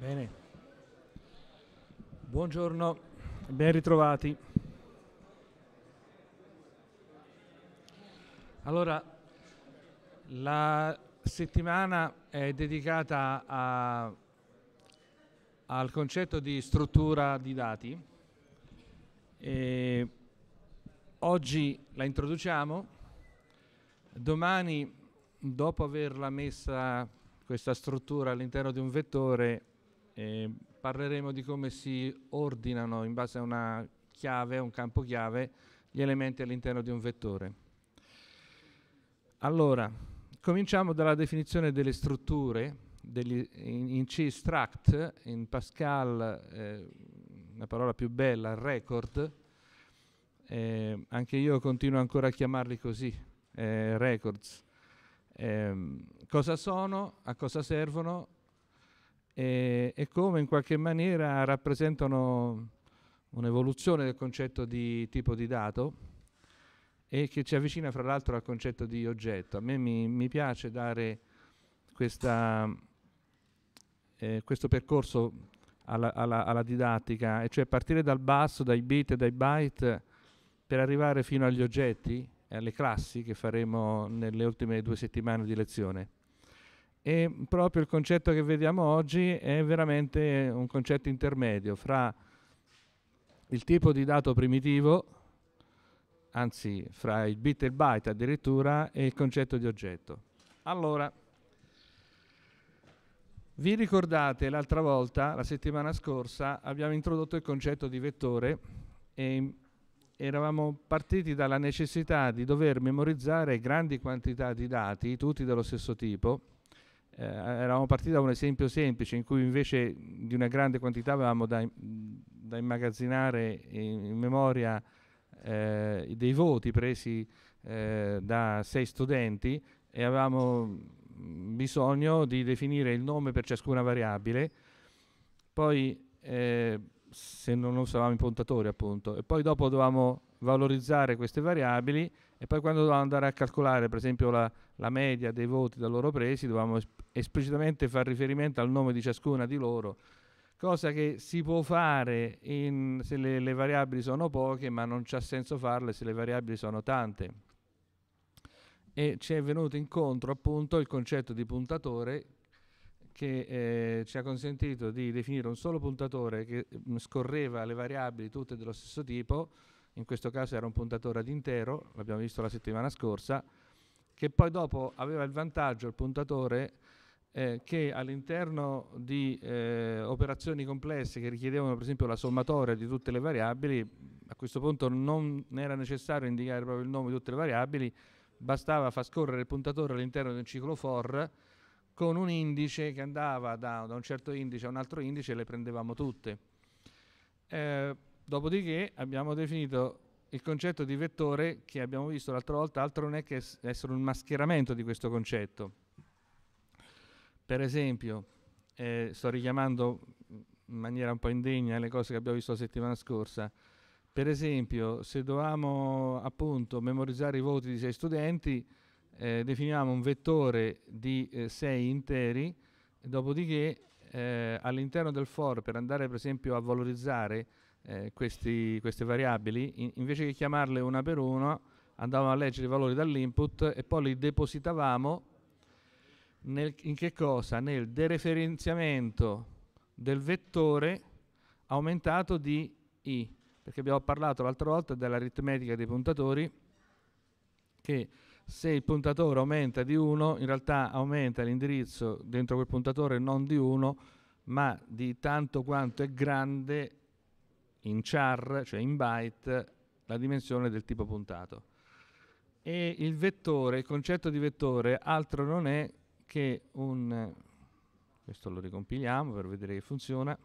Bene. Buongiorno, ben ritrovati. Allora, la settimana è dedicata a, al concetto di struttura di dati. E oggi la introduciamo, domani dopo averla messa questa struttura all'interno di un vettore eh, parleremo di come si ordinano in base a una chiave, un campo chiave, gli elementi all'interno di un vettore. Allora, cominciamo dalla definizione delle strutture. Degli, in, in C-struct, in Pascal, eh, la parola più bella, record, eh, anche io continuo ancora a chiamarli così, eh, records. Ehm, cosa sono, a cosa servono e, e come in qualche maniera rappresentano un'evoluzione del concetto di tipo di dato e che ci avvicina fra l'altro al concetto di oggetto. A me mi, mi piace dare questa, eh, questo percorso alla, alla, alla, didattica, e cioè partire dal basso, dai bit e dai byte, per arrivare fino agli oggetti e alle classi che faremo nelle ultime due settimane di lezione e proprio il concetto che vediamo oggi è veramente un concetto intermedio fra il tipo di dato primitivo, anzi fra il bit e il byte addirittura, e il concetto di oggetto. Allora, vi ricordate l'altra volta, la settimana scorsa, abbiamo introdotto il concetto di vettore e eravamo partiti dalla necessità di dover memorizzare grandi quantità di dati, tutti dello stesso tipo, eh, eravamo partiti da un esempio semplice in cui invece di una grande quantità avevamo da, da immagazzinare in, in memoria eh, dei voti presi eh, da sei studenti e avevamo mm, bisogno di definire il nome per ciascuna variabile, poi eh, se non usavamo i puntatori appunto, e poi dopo dovevamo valorizzare queste variabili e poi quando dovevamo andare a calcolare per esempio la, la media dei voti da loro presi dovevamo esplicitamente fa riferimento al nome di ciascuna di loro, cosa che si può fare in, se le, le variabili sono poche, ma non c'ha senso farle se le variabili sono tante. E ci è venuto incontro appunto il concetto di puntatore che eh, ci ha consentito di definire un solo puntatore che mh, mm, scorreva le variabili tutte dello stesso tipo, in questo caso era un puntatore ad intero, l'abbiamo visto la settimana scorsa, che poi dopo aveva il vantaggio il puntatore eh, che all'interno di eh, operazioni complesse che richiedevano per esempio la sommatoria di tutte le variabili, a questo punto non era necessario indicare proprio il nome di tutte le variabili, bastava far scorrere il puntatore all'interno di un ciclo for con un indice che andava da, da un certo indice a un altro indice e le prendevamo tutte. Eh, dopodiché abbiamo definito il concetto di vettore che abbiamo visto l'altra volta, altro non è che essere un mascheramento di questo concetto per esempio, eh, sto richiamando in maniera un po' indegna le cose che abbiamo visto la settimana scorsa, per esempio, se dovevamo appunto memorizzare i voti di sei studenti, eh, definiamo un vettore di eh, sei interi, dopodiché eh, all'interno del for, per andare per esempio a valorizzare eh, questi, queste variabili, in, invece che chiamarle una per una, andavamo a leggere i valori dall'input e poi li depositavamo nel, in che cosa? Nel dereferenziamento del vettore aumentato di i, perché abbiamo parlato l'altra volta dell'aritmetica dei puntatori, che se il puntatore aumenta di 1, in realtà aumenta l'indirizzo dentro quel puntatore non di 1, ma di tanto quanto è grande in char, cioè in byte, la dimensione del tipo puntato. E il vettore, il concetto di vettore, altro non è che un questo lo ricompiliamo per vedere che funziona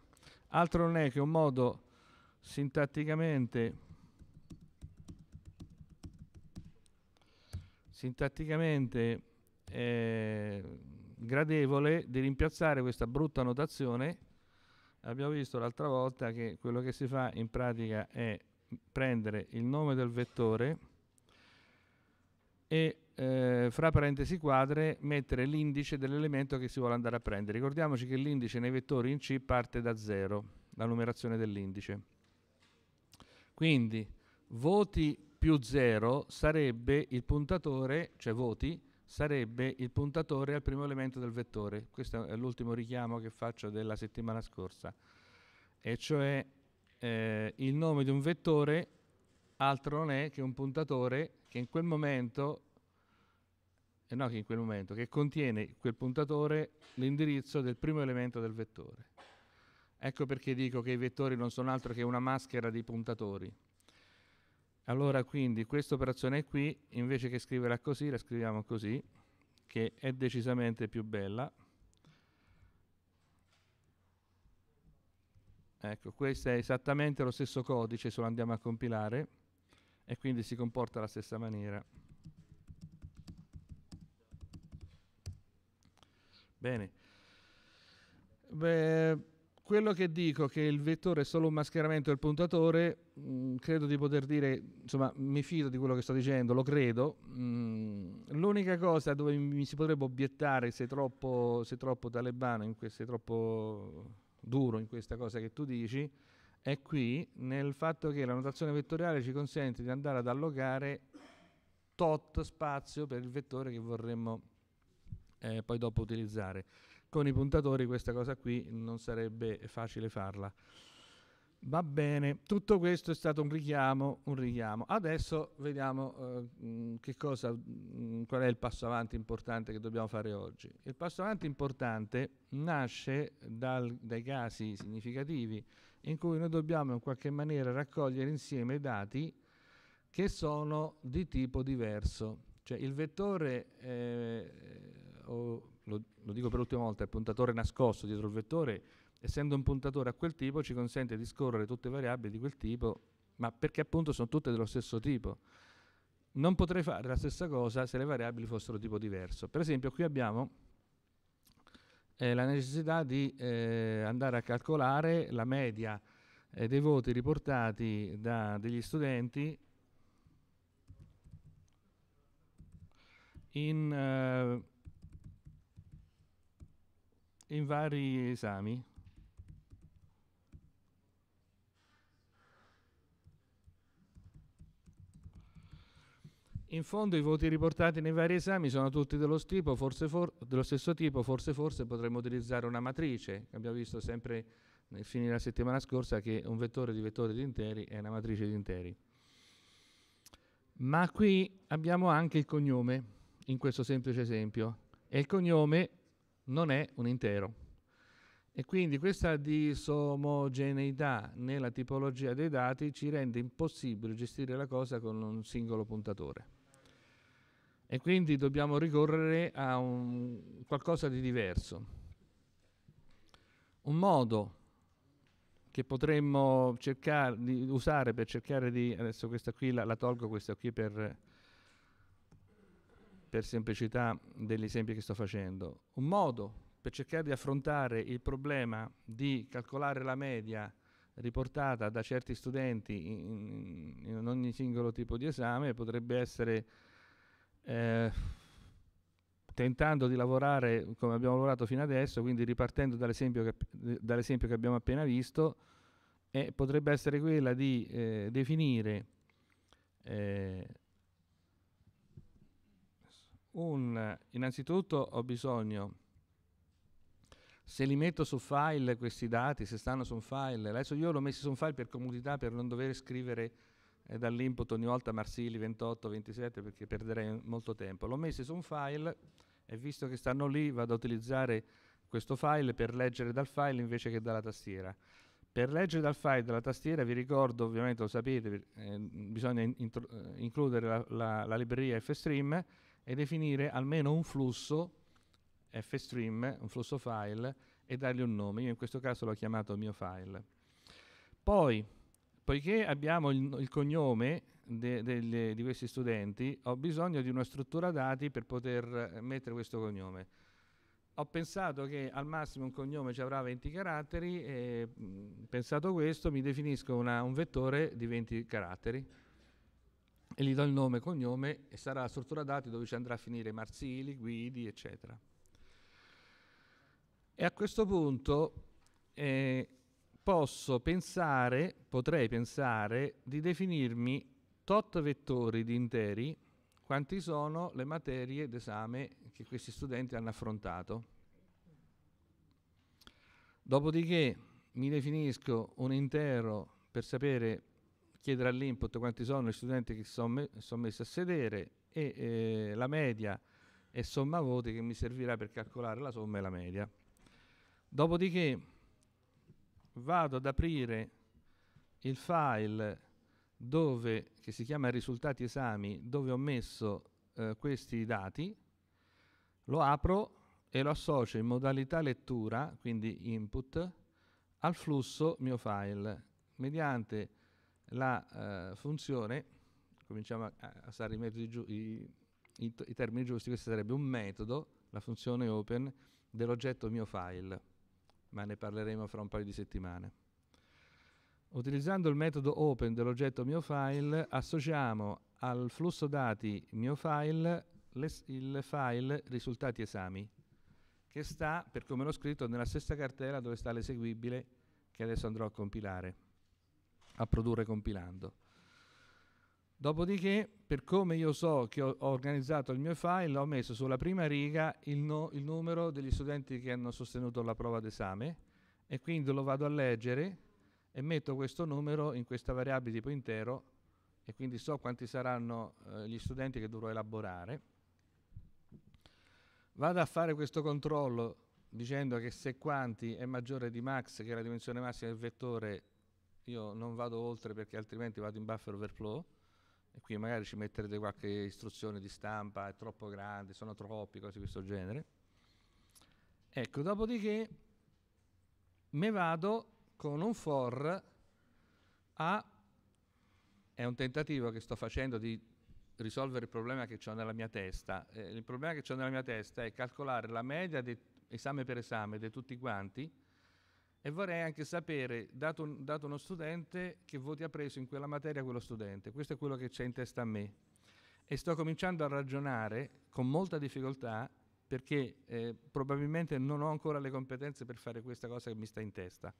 altro non è che un modo sintatticamente sintatticamente eh, gradevole di rimpiazzare questa brutta notazione abbiamo visto l'altra volta che quello che si fa in pratica è prendere il nome del vettore e eh, fra parentesi quadre mettere l'indice dell'elemento che si vuole andare a prendere. Ricordiamoci che l'indice nei vettori in C parte da 0, la numerazione dell'indice. Quindi voti più 0 sarebbe il puntatore, cioè voti, sarebbe il puntatore al primo elemento del vettore. Questo è l'ultimo richiamo che faccio della settimana scorsa. E cioè eh, il nome di un vettore altro non è che un puntatore che in quel momento e no che in quel momento, che contiene quel puntatore l'indirizzo del primo elemento del vettore. Ecco perché dico che i vettori non sono altro che una maschera di puntatori. Allora quindi questa operazione qui, invece che scriverla così, la scriviamo così, che è decisamente più bella. Ecco, questo è esattamente lo stesso codice, se lo andiamo a compilare, e quindi si comporta alla stessa maniera. Bene. Beh, quello che dico che il vettore è solo un mascheramento del puntatore, mh, mm, credo di poter dire, insomma, mi fido di quello che sto dicendo, lo credo. Mh, mm, l'unica cosa dove mi si potrebbe obiettare se troppo, se troppo talebano, que- se troppo duro in questa cosa che tu dici, è qui nel fatto che la notazione vettoriale ci consente di andare ad allogare tot spazio per il vettore che vorremmo eh, poi dopo utilizzare. Con i puntatori questa cosa qui non sarebbe facile farla. Va bene, tutto questo è stato un richiamo, un richiamo. Adesso vediamo eh, mm, che cosa, mh, mm, qual è il passo avanti importante che dobbiamo fare oggi. Il passo avanti importante nasce dal, dai casi significativi in cui noi dobbiamo in qualche maniera raccogliere insieme dati che sono di tipo diverso. Cioè il vettore eh, o, lo, lo dico per l'ultima volta, il puntatore nascosto dietro il vettore, essendo un puntatore a quel tipo ci consente di scorrere tutte le variabili di quel tipo, ma perché appunto sono tutte dello stesso tipo. Non potrei fare la stessa cosa se le variabili fossero tipo diverso. Per esempio qui abbiamo eh, la necessità di eh, andare a calcolare la media eh, dei voti riportati da degli studenti in eh, in vari esami. In fondo i voti riportati nei vari esami sono tutti dello, stipo, for, dello stesso tipo, forse forse potremmo utilizzare una matrice, abbiamo visto sempre nel fine della settimana scorsa che un vettore di vettori di interi è una matrice di interi. Ma qui abbiamo anche il cognome, in questo semplice esempio, e il cognome non è un intero. E quindi questa disomogeneità nella tipologia dei dati ci rende impossibile gestire la cosa con un singolo puntatore. E quindi dobbiamo ricorrere a qualcosa di diverso. Un modo che potremmo cercare di usare per cercare di adesso questa qui la, la tolgo questa qui per per semplicità degli esempi che sto facendo, un modo per cercare di affrontare il problema di calcolare la media riportata da certi studenti in, in ogni singolo tipo di esame potrebbe essere eh, tentando di lavorare come abbiamo lavorato fino adesso, quindi ripartendo dall'esempio che, dall'esempio che abbiamo appena visto, eh, potrebbe essere quella di eh, definire eh, un, innanzitutto ho bisogno, se li metto su file questi dati, se stanno su un file, adesso io l'ho messo su un file per comodità, per non dover scrivere eh, dall'input ogni volta Marsili 28, 27, perché perderei molto tempo. L'ho messo su un file e visto che stanno lì vado a utilizzare questo file per leggere dal file invece che dalla tastiera. Per leggere dal file dalla tastiera vi ricordo, ovviamente lo sapete, eh, bisogna in, eh, includere la, la, la libreria fstream e definire almeno un flusso fstream, un flusso file, e dargli un nome. Io in questo caso l'ho chiamato mio file. Poi, poiché abbiamo il, il cognome de, de, de, di questi studenti, ho bisogno di una struttura dati per poter eh, mettere questo cognome. Ho pensato che al massimo un cognome ci avrà 20 caratteri e mh, pensato questo mi definisco una, un vettore di 20 caratteri e gli do il nome e cognome e sarà la struttura dati dove ci andrà a finire Marzili, Guidi, eccetera. E a questo punto eh, posso pensare, potrei pensare di definirmi tot vettori di interi, quanti sono le materie d'esame che questi studenti hanno affrontato. Dopodiché mi definisco un intero per sapere chiedere all'input quanti sono gli studenti che sono, me sono messi a sedere e eh, la media e somma voti che mi servirà per calcolare la somma e la media. Dopodiché vado ad aprire il file dove, che si chiama risultati esami dove ho messo eh, questi dati, lo apro e lo associo in modalità lettura, quindi input, al flusso mio file mediante la eh, funzione, cominciamo a, a stare i, giu, i, i, i, termini giusti, questo sarebbe un metodo, la funzione open dell'oggetto mio file, ma ne parleremo fra un paio di settimane. Utilizzando il metodo open dell'oggetto mio file, associamo al flusso dati mio file les, il file risultati esami, che sta, per come l'ho scritto, nella stessa cartella dove sta l'eseguibile che adesso andrò a compilare a produrre compilando. Dopodiché, per come io so che ho, organizzato il mio file, ho messo sulla prima riga il, no, il numero degli studenti che hanno sostenuto la prova d'esame e quindi lo vado a leggere e metto questo numero in questa variabile tipo intero e quindi so quanti saranno eh, gli studenti che dovrò elaborare. Vado a fare questo controllo dicendo che se quanti è maggiore di max, che è la dimensione massima del vettore, io non vado oltre perché altrimenti vado in buffer overflow e qui magari ci metterete qualche istruzione di stampa, è troppo grande, sono troppi, cose di questo genere. Ecco, dopodiché me vado con un for a, è un tentativo che sto facendo di risolvere il problema che ho nella mia testa. Eh, il problema che ho nella mia testa è calcolare la media di esame per esame di tutti quanti, e vorrei anche sapere, dato, dato uno studente, che voti ha preso in quella materia quello studente. Questo è quello che c'è in testa a me. E sto cominciando a ragionare con molta difficoltà perché eh, probabilmente non ho ancora le competenze per fare questa cosa che mi sta in testa.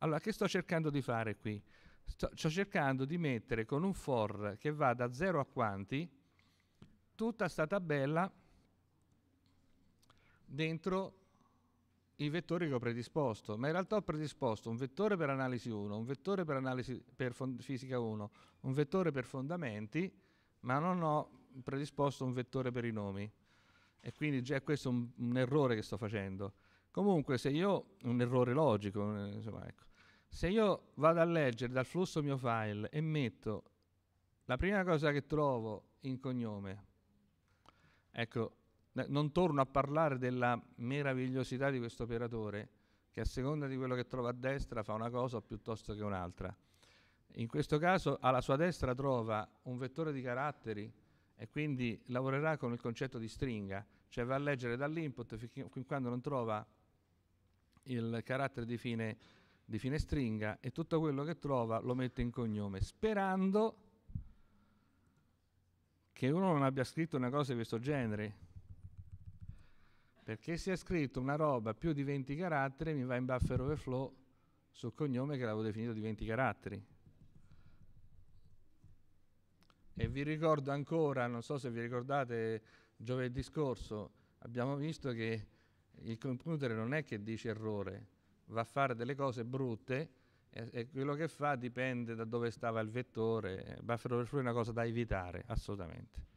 Allora, che sto cercando di fare qui? Sto, sto cercando di mettere con un for che va da 0 a quanti tutta sta tabella dentro i vettori che ho predisposto, ma in realtà ho predisposto un vettore per analisi 1, un vettore per analisi per fisica 1, un vettore per fondamenti, ma non ho predisposto un vettore per i nomi. E quindi già questo è un, un errore che sto facendo. Comunque, se io, un errore logico, insomma, ecco, se io vado a leggere dal flusso mio file e metto la prima cosa che trovo in cognome, ecco, non torno a parlare della meravigliosità di questo operatore che a seconda di quello che trova a destra fa una cosa piuttosto che un'altra. In questo caso alla sua destra trova un vettore di caratteri e quindi lavorerà con il concetto di stringa, cioè va a leggere dall'input fin quando non trova il carattere di fine, di fine stringa e tutto quello che trova lo mette in cognome, sperando che uno non abbia scritto una cosa di questo genere, perché se ha scritto una roba più di 20 caratteri mi va in buffer overflow sul cognome che l'avevo definito di 20 caratteri. E vi ricordo ancora, non so se vi ricordate, giovedì scorso abbiamo visto che il computer non è che dice errore, va a fare delle cose brutte e, e quello che fa dipende da dove stava il vettore. Buffer overflow è una cosa da evitare, assolutamente.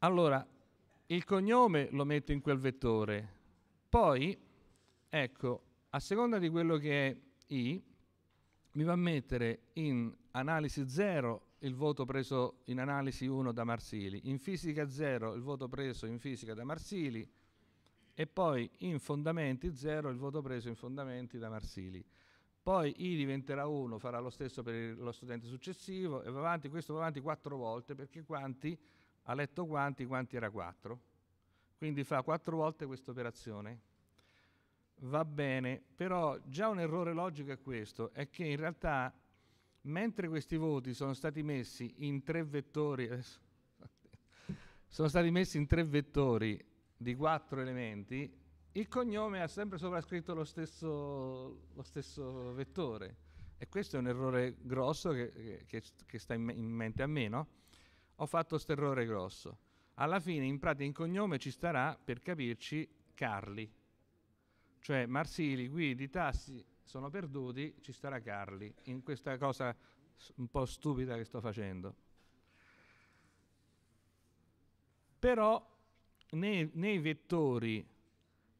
Allora, il cognome lo metto in quel vettore, poi, ecco, a seconda di quello che è I, mi va a mettere in analisi 0 il voto preso in analisi 1 da Marsili, in fisica 0 il voto preso in fisica da Marsili e poi in fondamenti 0 il voto preso in fondamenti da Marsili. Poi I diventerà 1, farà lo stesso per lo studente successivo e va avanti, questo va avanti quattro volte perché quanti ha letto quanti, quanti era 4. Quindi fa 4 volte questa operazione. Va bene, però già un errore logico è questo, è che in realtà mentre questi voti sono stati messi in tre vettori, sono stati messi in tre vettori di quattro elementi, il cognome ha sempre sovrascritto lo stesso, lo stesso vettore. E questo è un errore grosso che, che, che sta in, in mente a me, no? ho fatto questo errore grosso. Alla fine, in pratica, in cognome ci starà, per capirci, Carli. Cioè Marsili, Guidi, Tassi sono perduti, ci starà Carli, in questa cosa un po' stupida che sto facendo. Però nei, nei vettori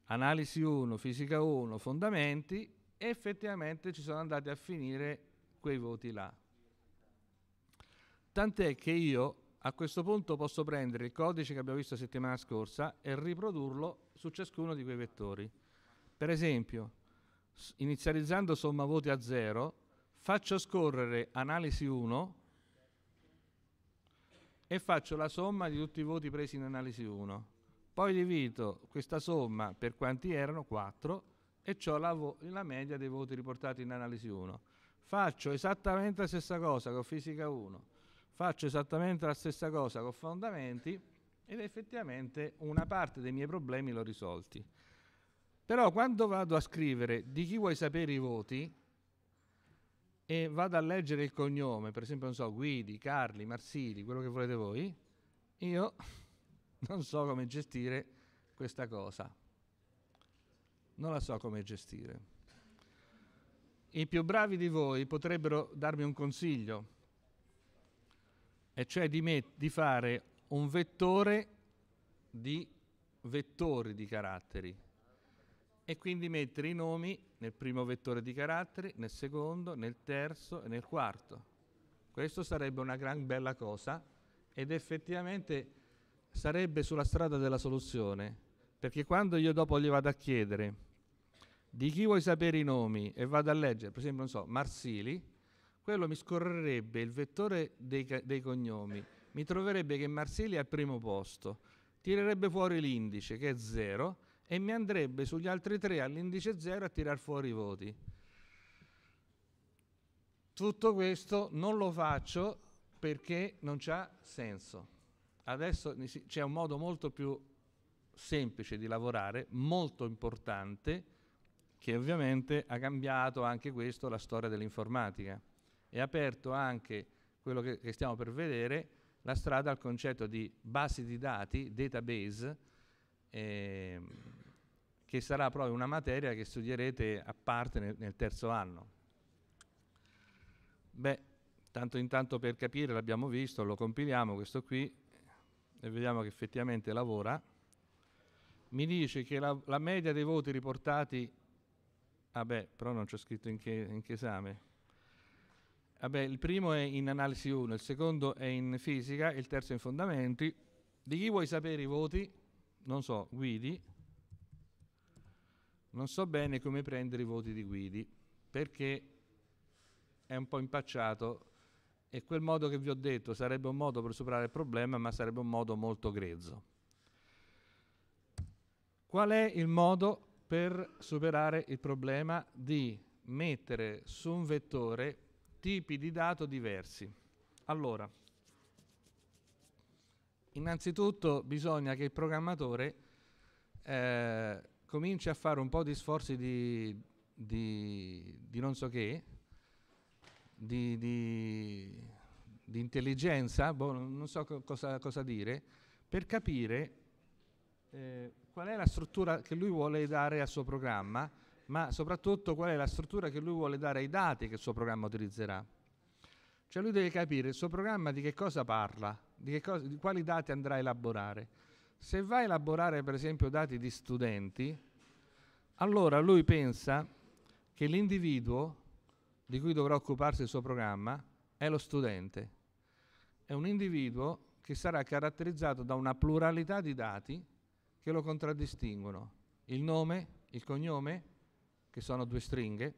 analisi 1, fisica 1, fondamenti, effettivamente ci sono andati a finire quei voti là. Tant'è che io a questo punto posso prendere il codice che abbiamo visto la settimana scorsa e riprodurlo su ciascuno di quei vettori. Per esempio, inizializzando somma voti a 0, faccio scorrere analisi 1 e faccio la somma di tutti i voti presi in analisi 1. Poi divido questa somma per quanti erano, 4, e ho la, la media dei voti riportati in analisi 1. Faccio esattamente la stessa cosa con fisica 1 faccio esattamente la stessa cosa con fondamenti ed effettivamente una parte dei miei problemi l'ho risolti. Però quando vado a scrivere di chi vuoi sapere i voti e vado a leggere il cognome, per esempio, non so, Guidi, Carli, Marsili, quello che volete voi, io non so come gestire questa cosa. Non la so come gestire. I più bravi di voi potrebbero darmi un consiglio, e cioè di, met- di fare un vettore di vettori di caratteri e quindi mettere i nomi nel primo vettore di caratteri, nel secondo, nel terzo e nel quarto. Questo sarebbe una gran bella cosa ed effettivamente sarebbe sulla strada della soluzione, perché quando io dopo gli vado a chiedere di chi vuoi sapere i nomi e vado a leggere, per esempio, non so, Marsili, quello mi scorrerebbe il vettore dei, dei cognomi, mi troverebbe che Marsili è al primo posto, tirerebbe fuori l'indice che è 0 e mi andrebbe sugli altri tre all'indice 0 a tirar fuori i voti. Tutto questo non lo faccio perché non c'ha senso. Adesso c'è un modo molto più semplice di lavorare, molto importante, che ovviamente ha cambiato anche questo la storia dell'informatica e aperto anche quello che, che stiamo per vedere, la strada al concetto di base di dati, database, eh, che sarà proprio una materia che studierete a parte nel, nel terzo anno. Beh, tanto intanto per capire, l'abbiamo visto, lo compiliamo questo qui e vediamo che effettivamente lavora. Mi dice che la, la media dei voti riportati, vabbè, ah però non c'è scritto in che, in che esame, Vabbè, il primo è in analisi 1, il secondo è in fisica, il terzo è in fondamenti. Di chi vuoi sapere i voti? Non so, Guidi. Non so bene come prendere i voti di Guidi, perché è un po' impacciato e quel modo che vi ho detto sarebbe un modo per superare il problema, ma sarebbe un modo molto grezzo. Qual è il modo per superare il problema di mettere su un vettore tipi di dato diversi. Allora, innanzitutto bisogna che il programmatore eh, cominci a fare un po' di sforzi di, di, di non so che, di, di intelligenza, boh, non so co cosa, cosa, dire, per capire eh, qual è la struttura che lui vuole dare al suo programma ma soprattutto qual è la struttura che lui vuole dare ai dati che il suo programma utilizzerà. Cioè lui deve capire il suo programma di che cosa parla, di, che cosa, di quali dati andrà a elaborare. Se va a elaborare per esempio dati di studenti, allora lui pensa che l'individuo di cui dovrà occuparsi il suo programma è lo studente. È un individuo che sarà caratterizzato da una pluralità di dati che lo contraddistinguono. Il nome, il cognome, che sono due stringhe,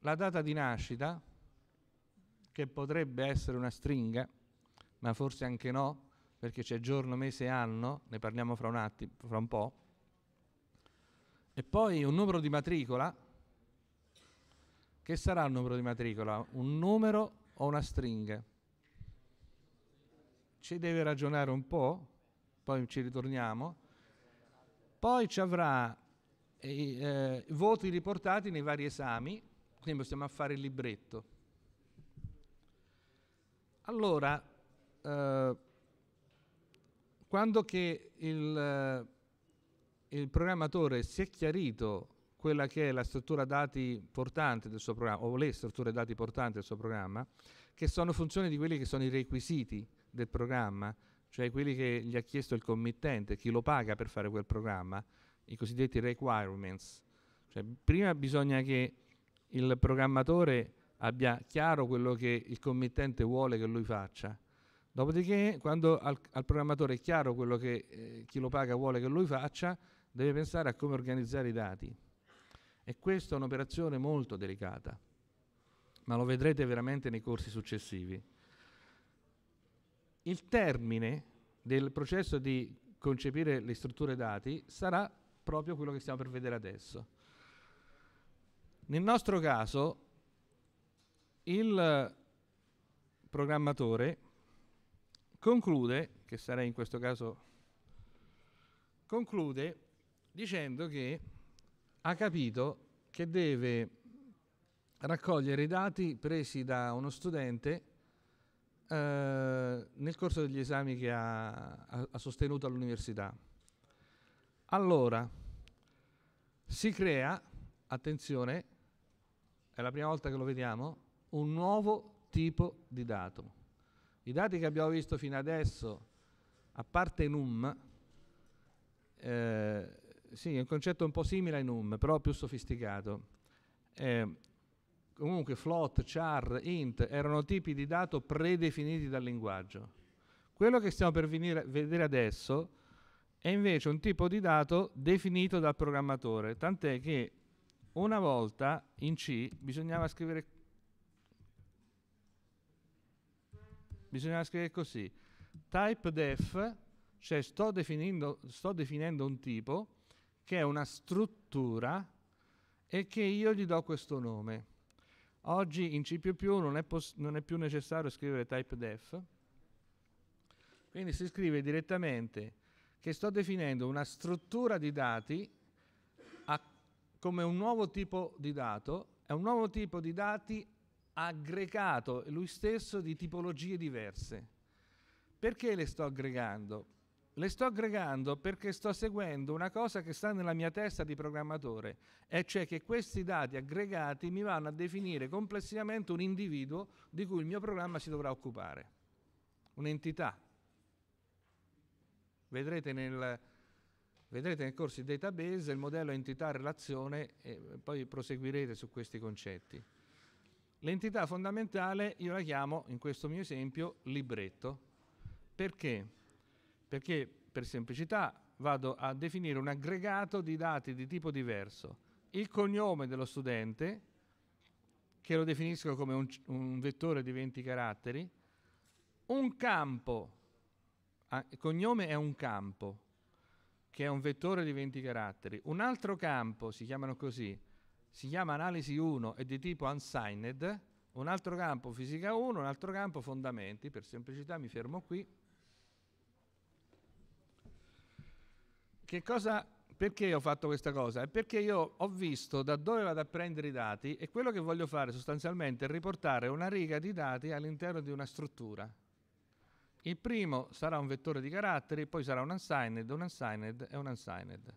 la data di nascita, che potrebbe essere una stringa, ma forse anche no, perché c'è giorno, mese e anno, ne parliamo fra un attimo, fra un po', e poi un numero di matricola, che sarà il numero di matricola? Un numero o una stringa? Ci deve ragionare un po', poi ci ritorniamo. Poi ci avrà i eh, voti riportati nei vari esami, quindi possiamo fare il libretto. Allora, eh, quando che il, eh, il programmatore si è chiarito quella che è la struttura dati portante del suo programma, o le strutture dati portanti del suo programma, che sono funzione di quelli che sono i requisiti del programma, cioè quelli che gli ha chiesto il committente, chi lo paga per fare quel programma, i cosiddetti requirements. Cioè, prima bisogna che il programmatore abbia chiaro quello che il committente vuole che lui faccia. Dopodiché, quando al, al programmatore è chiaro quello che eh, chi lo paga vuole che lui faccia, deve pensare a come organizzare i dati. E questa è un'operazione molto delicata, ma lo vedrete veramente nei corsi successivi. Il termine del processo di concepire le strutture dati sarà proprio quello che stiamo per vedere adesso. Nel nostro caso il programmatore conclude, che sarei in questo caso, conclude dicendo che ha capito che deve raccogliere i dati presi da uno studente eh, nel corso degli esami che ha, ha, ha sostenuto all'università. Allora, si crea, attenzione, è la prima volta che lo vediamo, un nuovo tipo di dato. I dati che abbiamo visto fino adesso, a parte num, eh, sì, è un concetto un po' simile a num, però più sofisticato. Eh, comunque float, char, int erano tipi di dato predefiniti dal linguaggio. Quello che stiamo per venire, vedere adesso è invece un tipo di dato definito dal programmatore, tant'è che una volta in C bisognava scrivere, bisognava scrivere così, type def, cioè sto, sto definendo un tipo che è una struttura e che io gli do questo nome. Oggi in C++ non è, non è più necessario scrivere type def, quindi si scrive direttamente che sto definendo una struttura di dati a, come un nuovo tipo di dato, è un nuovo tipo di dati aggregato lui stesso di tipologie diverse. Perché le sto aggregando? Le sto aggregando perché sto seguendo una cosa che sta nella mia testa di programmatore, e cioè che questi dati aggregati mi vanno a definire complessivamente un individuo di cui il mio programma si dovrà occupare, un'entità. Vedrete nel, vedrete nel corso di database il modello entità-relazione e poi proseguirete su questi concetti. L'entità fondamentale io la chiamo, in questo mio esempio, libretto. Perché? Perché per semplicità vado a definire un aggregato di dati di tipo diverso. Il cognome dello studente, che lo definisco come un, un vettore di 20 caratteri, un campo Ah, il cognome è un campo, che è un vettore di 20 caratteri. Un altro campo, si chiamano così, si chiama analisi 1, è di tipo unsigned, un altro campo fisica 1, un altro campo fondamenti, per semplicità mi fermo qui. Che cosa, perché ho fatto questa cosa? È perché io ho visto da dove vado a prendere i dati e quello che voglio fare sostanzialmente è riportare una riga di dati all'interno di una struttura. Il primo sarà un vettore di caratteri, poi sarà un unsigned, un unsigned e un unsigned.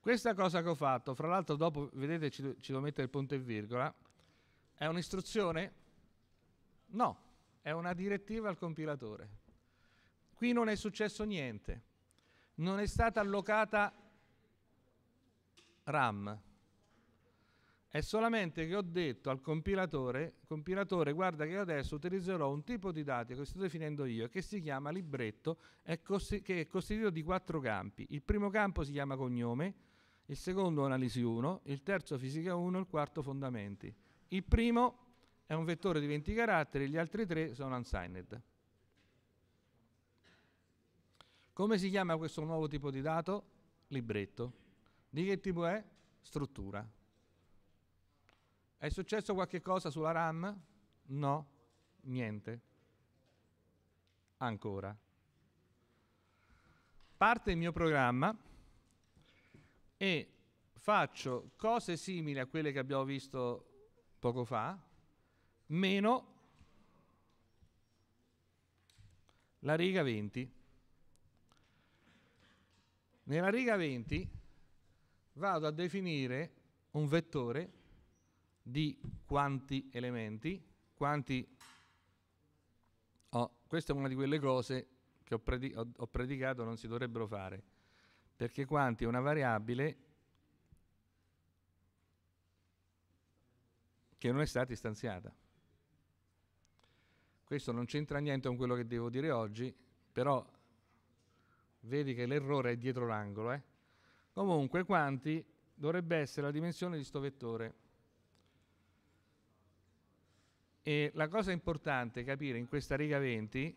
Questa cosa che ho fatto, fra l'altro dopo, vedete, ci, ci devo mettere il punto e virgola, è un'istruzione? No, è una direttiva al compilatore. Qui non è successo niente, non è stata allocata RAM, è solamente che ho detto al compilatore, compilatore guarda che adesso utilizzerò un tipo di dati che sto definendo io, che si chiama libretto, è che è costituito di quattro campi. Il primo campo si chiama cognome, il secondo analisi 1, il terzo fisica 1, il quarto fondamenti. Il primo è un vettore di 20 caratteri, gli altri tre sono unsigned. Come si chiama questo nuovo tipo di dato? Libretto. Di che tipo è? Struttura. È successo qualche cosa sulla RAM? No, niente. Ancora. Parte il mio programma e faccio cose simili a quelle che abbiamo visto poco fa, meno la riga 20. Nella riga 20 vado a definire un vettore di quanti elementi, quanti... Oh, questa è una di quelle cose che ho, predi ho, predicato non si dovrebbero fare, perché quanti è una variabile che non è stata istanziata. Questo non c'entra niente con quello che devo dire oggi, però vedi che l'errore è dietro l'angolo. Eh? Comunque, quanti dovrebbe essere la dimensione di sto vettore? E la cosa importante capire in questa riga 20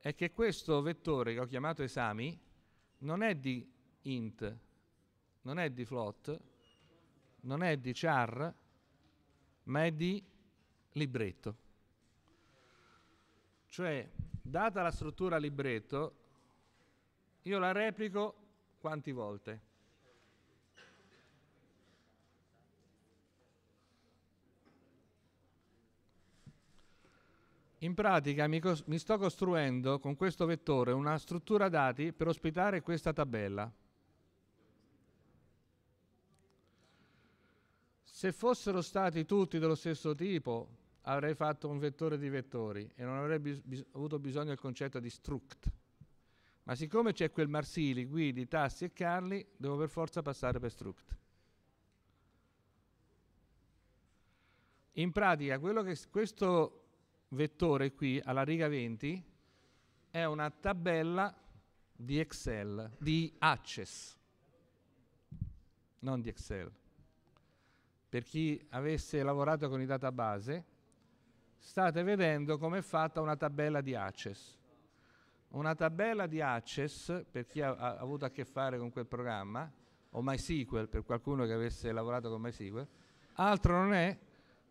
è che questo vettore che ho chiamato esami non è di int, non è di float, non è di char, ma è di libretto. Cioè, data la struttura libretto, io la replico quanti volte? In pratica mi, cos- mi sto costruendo con questo vettore una struttura dati per ospitare questa tabella. Se fossero stati tutti dello stesso tipo, avrei fatto un vettore di vettori e non avrei bis- bis- avuto bisogno del concetto di struct. Ma siccome c'è quel Marsili, Guidi, Tassi e Carli, devo per forza passare per struct. In pratica, quello che questo vettore qui alla riga 20 è una tabella di Excel, di Access, non di Excel. Per chi avesse lavorato con i database, state vedendo come è fatta una tabella di Access. Una tabella di Access, per chi ha, ha avuto a che fare con quel programma, o MySQL, per qualcuno che avesse lavorato con MySQL, altro non è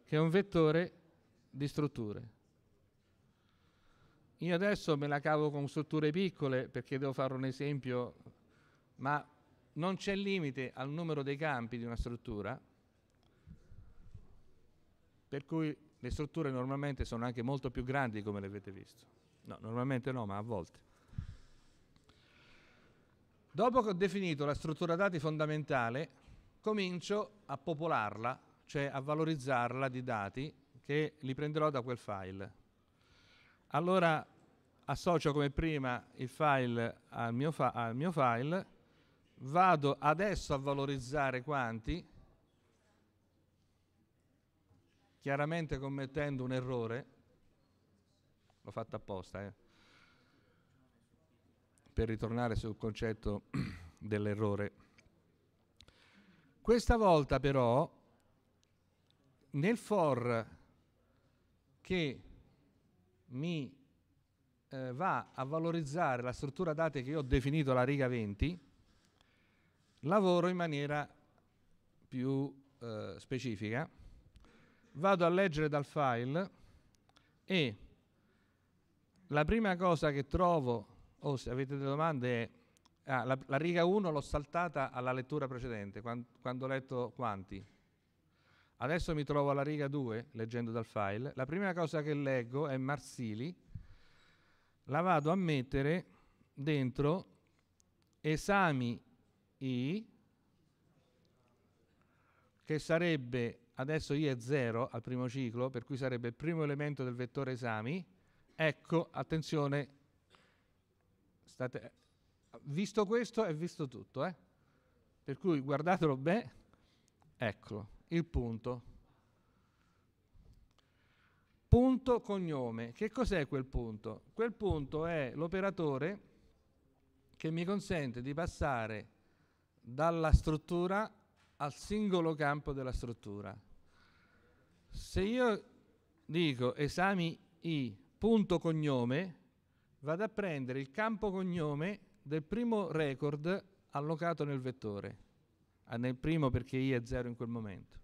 che un vettore di strutture. Io adesso me la cavo con strutture piccole perché devo fare un esempio, ma non c'è limite al numero dei campi di una struttura, per cui le strutture normalmente sono anche molto più grandi come le avete visto. No, normalmente no, ma a volte. Dopo che ho definito la struttura dati fondamentale, comincio a popolarla, cioè a valorizzarla di dati che li prenderò da quel file. Allora associo come prima il file al mio, fa al mio file, vado adesso a valorizzare quanti, chiaramente commettendo un errore, l'ho fatto apposta, eh, per ritornare sul concetto dell'errore. Questa volta però nel for che mi eh, va a valorizzare la struttura date che io ho definito la riga 20, lavoro in maniera più eh, specifica, vado a leggere dal file e la prima cosa che trovo, o oh, se avete delle domande, è ah, la, la riga 1 l'ho saltata alla lettura precedente, quando, quando ho letto quanti. Adesso mi trovo alla riga 2, leggendo dal file. La prima cosa che leggo è Marsili. La vado a mettere dentro esami I, che sarebbe, adesso I è 0 al primo ciclo, per cui sarebbe il primo elemento del vettore esami. Ecco, attenzione, state, visto questo è visto tutto, eh? per cui guardatelo bene, eccolo il punto. Punto cognome. Che cos'è quel punto? Quel punto è l'operatore che mi consente di passare dalla struttura al singolo campo della struttura. Se io dico esami i punto cognome, vado a prendere il campo cognome del primo record allocato nel vettore. Ah, nel primo perché I è zero in quel momento.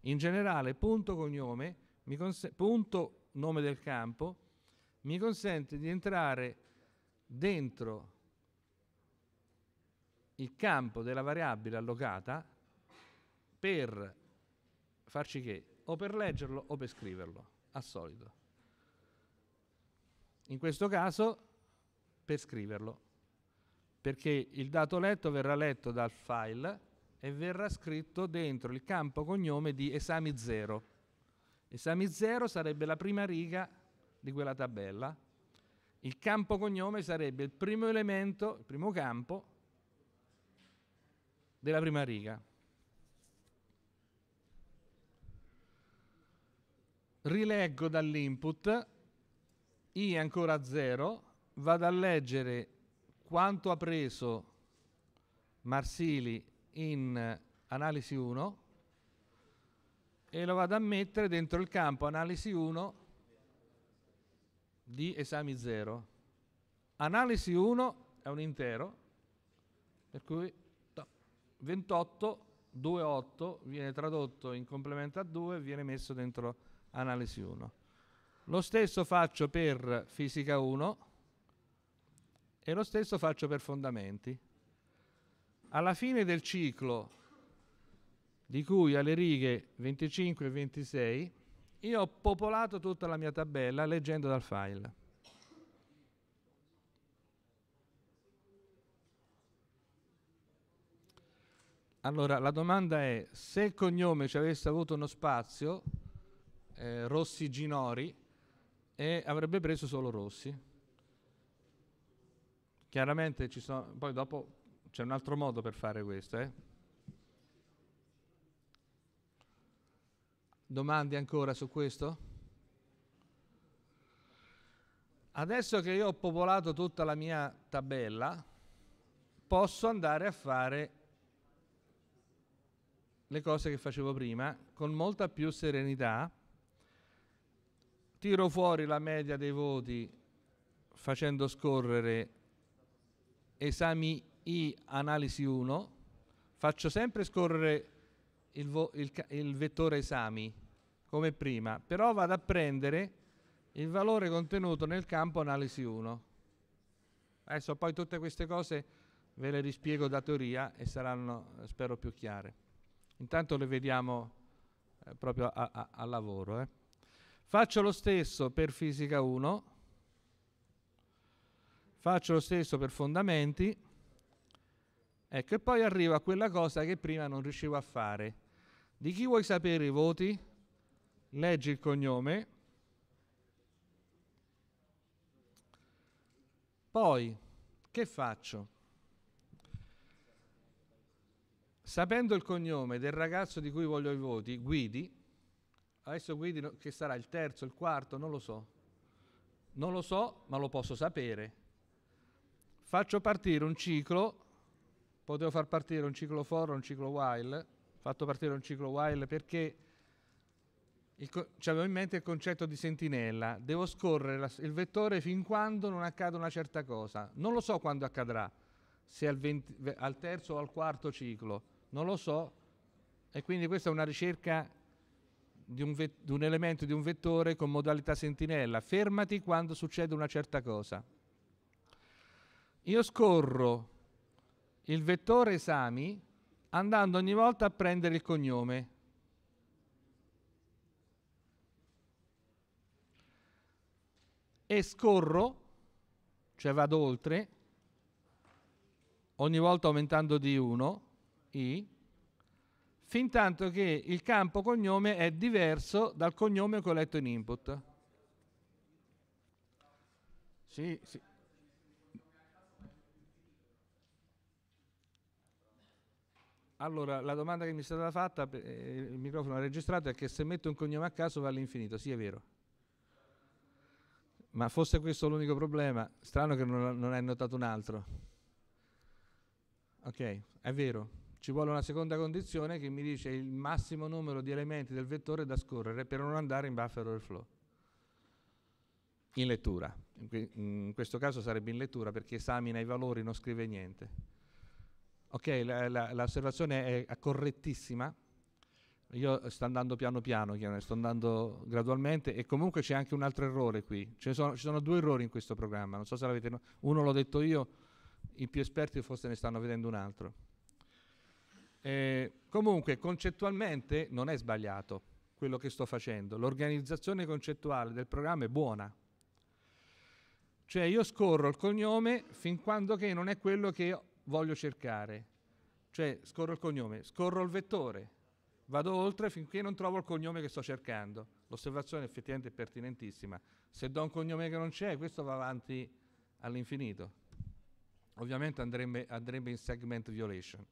In generale, punto cognome, punto nome del campo, mi consente di entrare dentro il campo della variabile allocata per farci che? O per leggerlo o per scriverlo, a solito. In questo caso per scriverlo, perché il dato letto verrà letto dal file e verrà scritto dentro il campo cognome di esami 0. Esami 0 sarebbe la prima riga di quella tabella. Il campo cognome sarebbe il primo elemento, il primo campo della prima riga. Rileggo dall'input i ancora 0, vado a leggere quanto ha preso Marsili in analisi 1 e lo vado a mettere dentro il campo analisi 1 di esami 0. Analisi 1 è un intero, per cui 28, 2, 8 viene tradotto in complemento a 2 e viene messo dentro analisi 1. Lo stesso faccio per fisica 1 e lo stesso faccio per fondamenti alla fine del ciclo, di cui alle righe 25 e 26, io ho popolato tutta la mia tabella leggendo dal file. Allora, la domanda è, se il cognome ci avesse avuto uno spazio, eh, Rossi Ginori, e avrebbe preso solo Rossi. Chiaramente ci sono, poi dopo c'è un altro modo per fare questo, eh? Domande ancora su questo? Adesso che io ho popolato tutta la mia tabella, posso andare a fare le cose che facevo prima con molta più serenità. Tiro fuori la media dei voti facendo scorrere esami i analisi 1 faccio sempre scorrere il, il, il vettore esami come prima, però vado a prendere il valore contenuto nel campo analisi 1. Adesso poi tutte queste cose ve le rispiego da teoria e saranno, spero, più chiare. Intanto le vediamo eh, proprio a, a, al lavoro. Eh. Faccio lo stesso per fisica 1, faccio lo stesso per fondamenti, Ecco, e poi arrivo a quella cosa che prima non riuscivo a fare. Di chi vuoi sapere i voti? Leggi il cognome. Poi, che faccio? Sapendo il cognome del ragazzo di cui voglio i voti, Guidi, adesso Guidi che sarà il terzo, il quarto, non lo so. Non lo so, ma lo posso sapere. Faccio partire un ciclo potevo far partire un ciclo for un ciclo while, fatto partire un ciclo while perché avevo in mente il concetto di sentinella, devo scorrere la, il vettore fin quando non accade una certa cosa, non lo so quando accadrà, se al, 20, al terzo o al quarto ciclo, non lo so, e quindi questa è una ricerca di un, vet, di un elemento di un vettore con modalità sentinella, fermati quando succede una certa cosa. Io scorro il vettore esami andando ogni volta a prendere il cognome. E scorro, cioè vado oltre, ogni volta aumentando di 1, i, fin tanto che il campo cognome è diverso dal cognome che ho letto in input. Sì, sì. Allora, la domanda che mi è stata fatta, eh, il microfono ha registrato, è che se metto un cognome a caso va all'infinito, sì è vero. Ma fosse questo l'unico problema, strano che non, non hai notato un altro. Ok, è vero. Ci vuole una seconda condizione che mi dice il massimo numero di elementi del vettore da scorrere per non andare in buffer overflow. In lettura. In, in questo caso sarebbe in lettura perché esamina i valori, non scrive niente. Ok, l'osservazione è correttissima. Io sto andando piano piano, sto andando gradualmente e comunque c'è anche un altro errore qui. Sono, ci sono due errori in questo programma, non so se l'avete notato. Uno l'ho detto io, i più esperti forse ne stanno vedendo un altro. Eh, comunque, concettualmente non è sbagliato quello che sto facendo. L'organizzazione concettuale del programma è buona. Cioè io scorro il cognome fin quando che non è quello che voglio cercare. Cioè scorro il cognome, scorro il vettore, vado oltre finché non trovo il cognome che sto cercando. L'osservazione effettivamente è pertinentissima. Se do un cognome che non c'è, questo va avanti all'infinito. Ovviamente andrebbe, andrebbe in segment violation.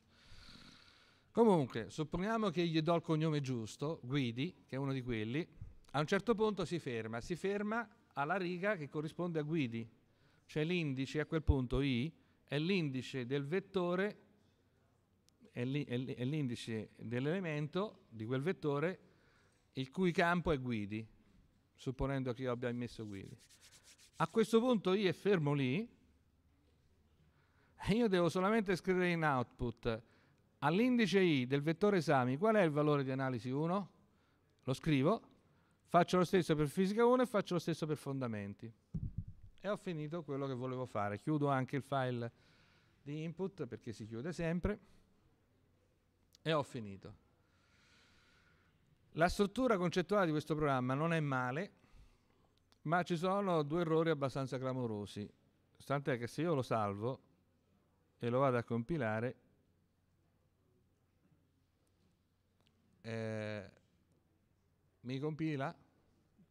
Comunque, supponiamo che gli do il cognome giusto, Guidi, che è uno di quelli, a un certo punto si ferma, si ferma alla riga che corrisponde a Guidi, cioè l'indice a quel punto I è l'indice del vettore, è l'indice dell'elemento di quel vettore il cui campo è guidi, supponendo che io abbia immesso guidi. A questo punto I è fermo lì e io devo solamente scrivere in output all'indice I del vettore esami qual è il valore di analisi 1? Lo scrivo, faccio lo stesso per fisica 1 e faccio lo stesso per fondamenti e ho finito quello che volevo fare. Chiudo anche il file di input perché si chiude sempre e ho finito. La struttura concettuale di questo programma non è male, ma ci sono due errori abbastanza clamorosi. Tant'è che se io lo salvo e lo vado a compilare, eh, mi compila,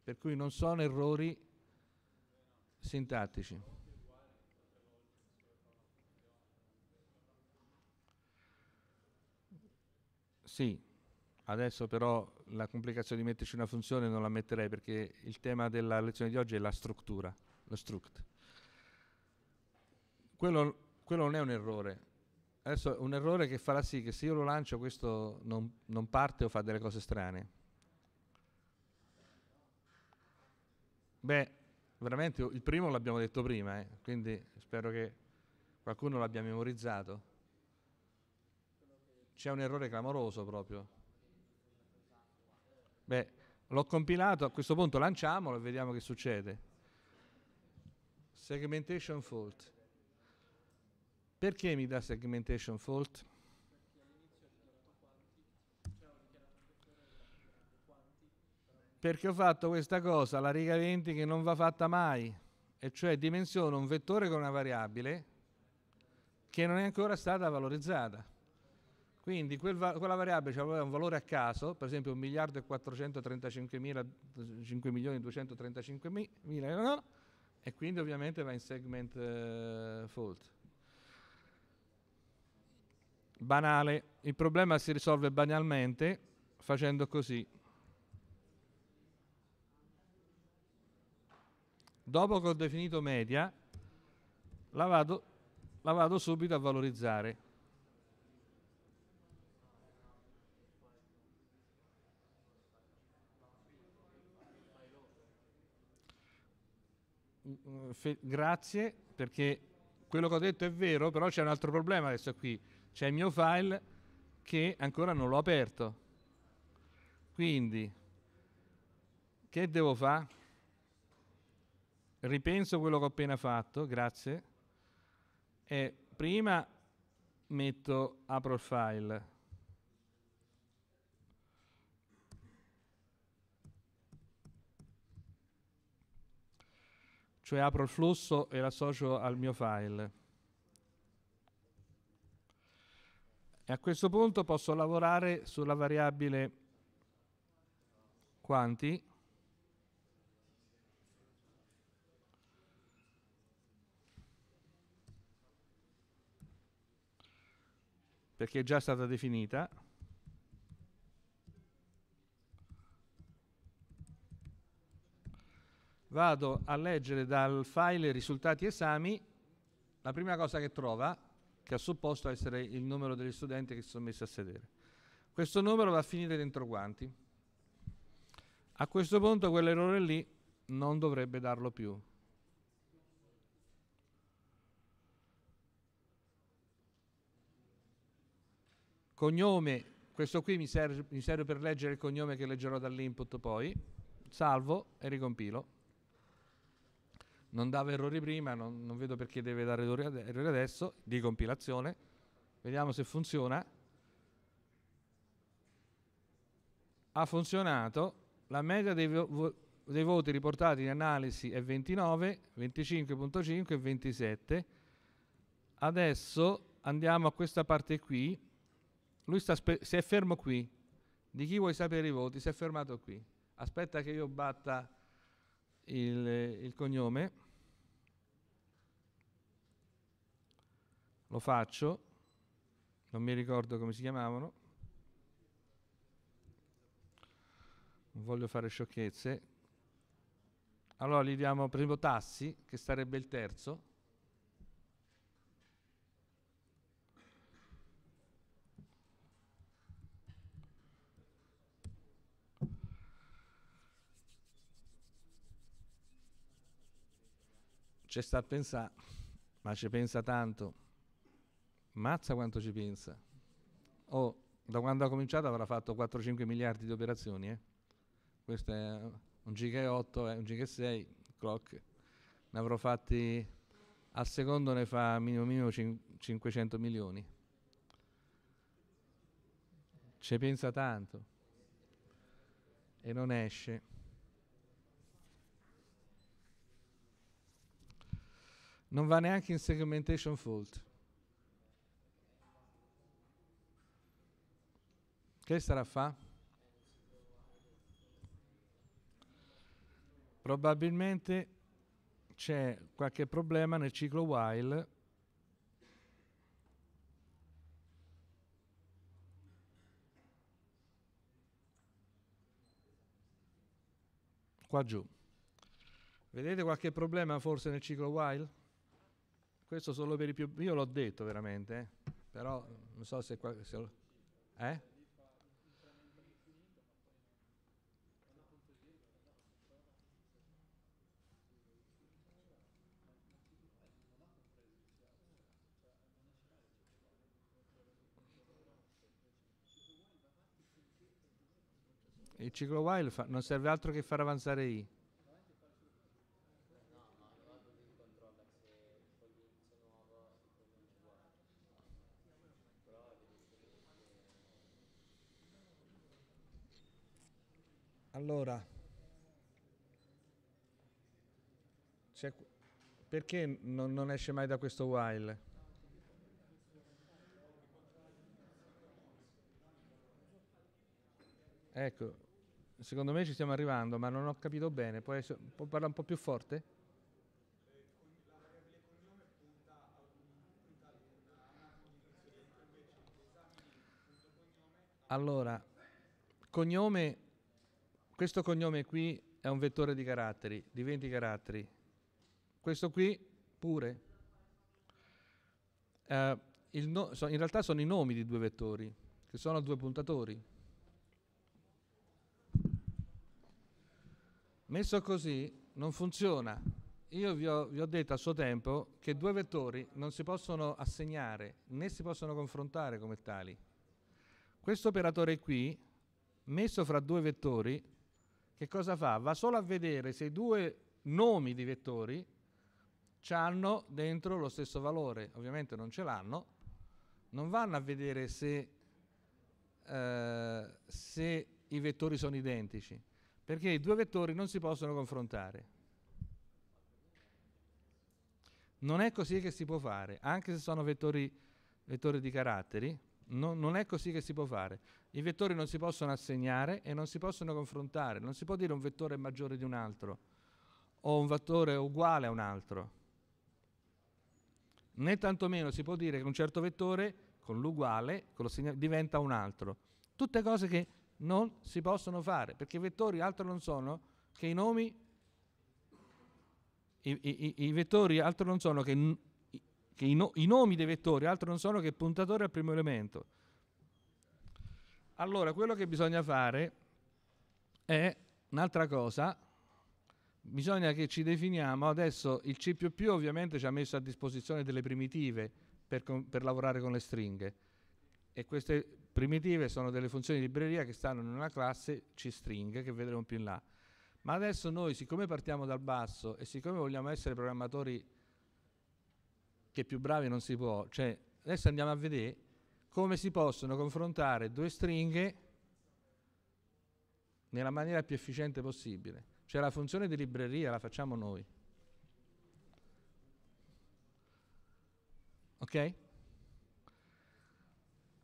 per cui non sono errori sintattici. Sì, adesso però la complicazione di metterci una funzione non la metterei perché il tema della lezione di oggi è la struttura, lo struct. Quello, quello non è un errore. Adesso è un errore che farà sì che se io lo lancio questo non, non parte o fa delle cose strane. Beh, veramente il primo l'abbiamo detto prima, eh, quindi spero che qualcuno l'abbia memorizzato. C'è un errore clamoroso proprio. Beh, l'ho compilato, a questo punto lanciamolo e vediamo che succede. Segmentation fault. Perché mi dà segmentation fault? perché ho fatto questa cosa, la riga 20, che non va fatta mai, e cioè dimensiono un vettore con una variabile che non è ancora stata valorizzata. Quindi quel va quella variabile aveva cioè, un valore a caso, per esempio 1 miliardo e 435 mila, 5 milioni e 235 mila, no, e quindi ovviamente va in segment eh, fault. Banale, il problema si risolve banalmente facendo così. dopo che ho definito media, la vado, la vado subito a valorizzare. grazie perché quello che ho detto è vero, però c'è un altro problema adesso qui. C'è il mio file che ancora non l'ho aperto. Quindi, che devo fare? ripenso quello che ho appena fatto, grazie, e prima metto, apro il file, cioè apro il flusso e l'associo al mio file. E a questo punto posso lavorare sulla variabile quanti perché è già stata definita. Vado a leggere dal file risultati esami, la prima cosa che trova, che ha supposto essere il numero degli studenti che si sono messi a sedere. Questo numero va a finire dentro quanti? A questo punto quell'errore lì non dovrebbe darlo più, cognome, questo qui mi serve, mi serve per leggere il cognome che leggerò dall'input poi, salvo e ricompilo. Non dava errori prima, non, non vedo perché deve dare errori adesso, di compilazione. Vediamo se funziona. Ha funzionato, la media dei, vo dei voti riportati in analisi è 29, 25.5 e 27. Adesso andiamo a questa parte qui lui spe- si è fermo qui. Di chi vuoi sapere i voti? Si è fermato qui. Aspetta che io batta il, il cognome. Lo faccio. Non mi ricordo come si chiamavano. Non voglio fare sciocchezze. Allora gli diamo, per esempio, Tassi, che sarebbe il terzo. c'è sta a pensare, ma ci pensa tanto. Mazza quanto ci pensa. Oh, da quando ha cominciato avrà fatto 4-5 miliardi di operazioni, eh? Questo è un giga e 8, eh, un giga e 6, clock. Ne avrò fatti, al secondo ne fa minimo minimo 500 milioni. Ci pensa tanto e non esce. non va neanche in segmentation fault. Che sarà fa? Probabilmente c'è qualche problema nel ciclo while qua giù. Vedete qualche problema forse nel ciclo while? Questo solo per i più... Io l'ho detto veramente, eh? però non so se... Qua, se lo, eh? Il ciclo while fa, non serve altro che far avanzare I. Allora, perché non, non esce mai da questo while? Ecco, secondo me ci stiamo arrivando, ma non ho capito bene. Puoi, puoi parlare un po' più forte? Allora, cognome questo cognome qui è un vettore di caratteri, di 20 caratteri. Questo qui pure. Uh, no, so, in realtà sono i nomi di due vettori, che sono due puntatori. Messo così non funziona. Io vi ho, vi ho detto a suo tempo che due vettori non si possono assegnare né si possono confrontare come tali. Questo operatore qui, messo fra due vettori, che cosa fa? Va solo a vedere se i due nomi di vettori hanno dentro lo stesso valore, ovviamente non ce l'hanno, non vanno a vedere se, eh, se i vettori sono identici, perché i due vettori non si possono confrontare. Non è così che si può fare, anche se sono vettori, vettori di caratteri, No, non è così che si può fare. I vettori non si possono assegnare e non si possono confrontare. Non si può dire un vettore è maggiore di un altro o un vettore è uguale a un altro. Né tantomeno si può dire che un certo vettore con l'uguale con lo diventa un altro. Tutte cose che non si possono fare, perché i vettori altro non sono che i nomi, i, i, i vettori altro non sono che che i, no, i nomi dei vettori altro non sono che puntatori al primo elemento. Allora, quello che bisogna fare è un'altra cosa. Bisogna che ci definiamo, adesso il C++ ovviamente ci ha messo a disposizione delle primitive per, per lavorare con le stringhe e queste primitive sono delle funzioni di libreria che stanno in una classe C-string che vedremo più in là. Ma adesso noi, siccome partiamo dal basso e siccome vogliamo essere programmatori che più bravi non si può. Cioè, adesso andiamo a vedere come si possono confrontare due stringhe nella maniera più efficiente possibile. Cioè la funzione di libreria la facciamo noi. Ok?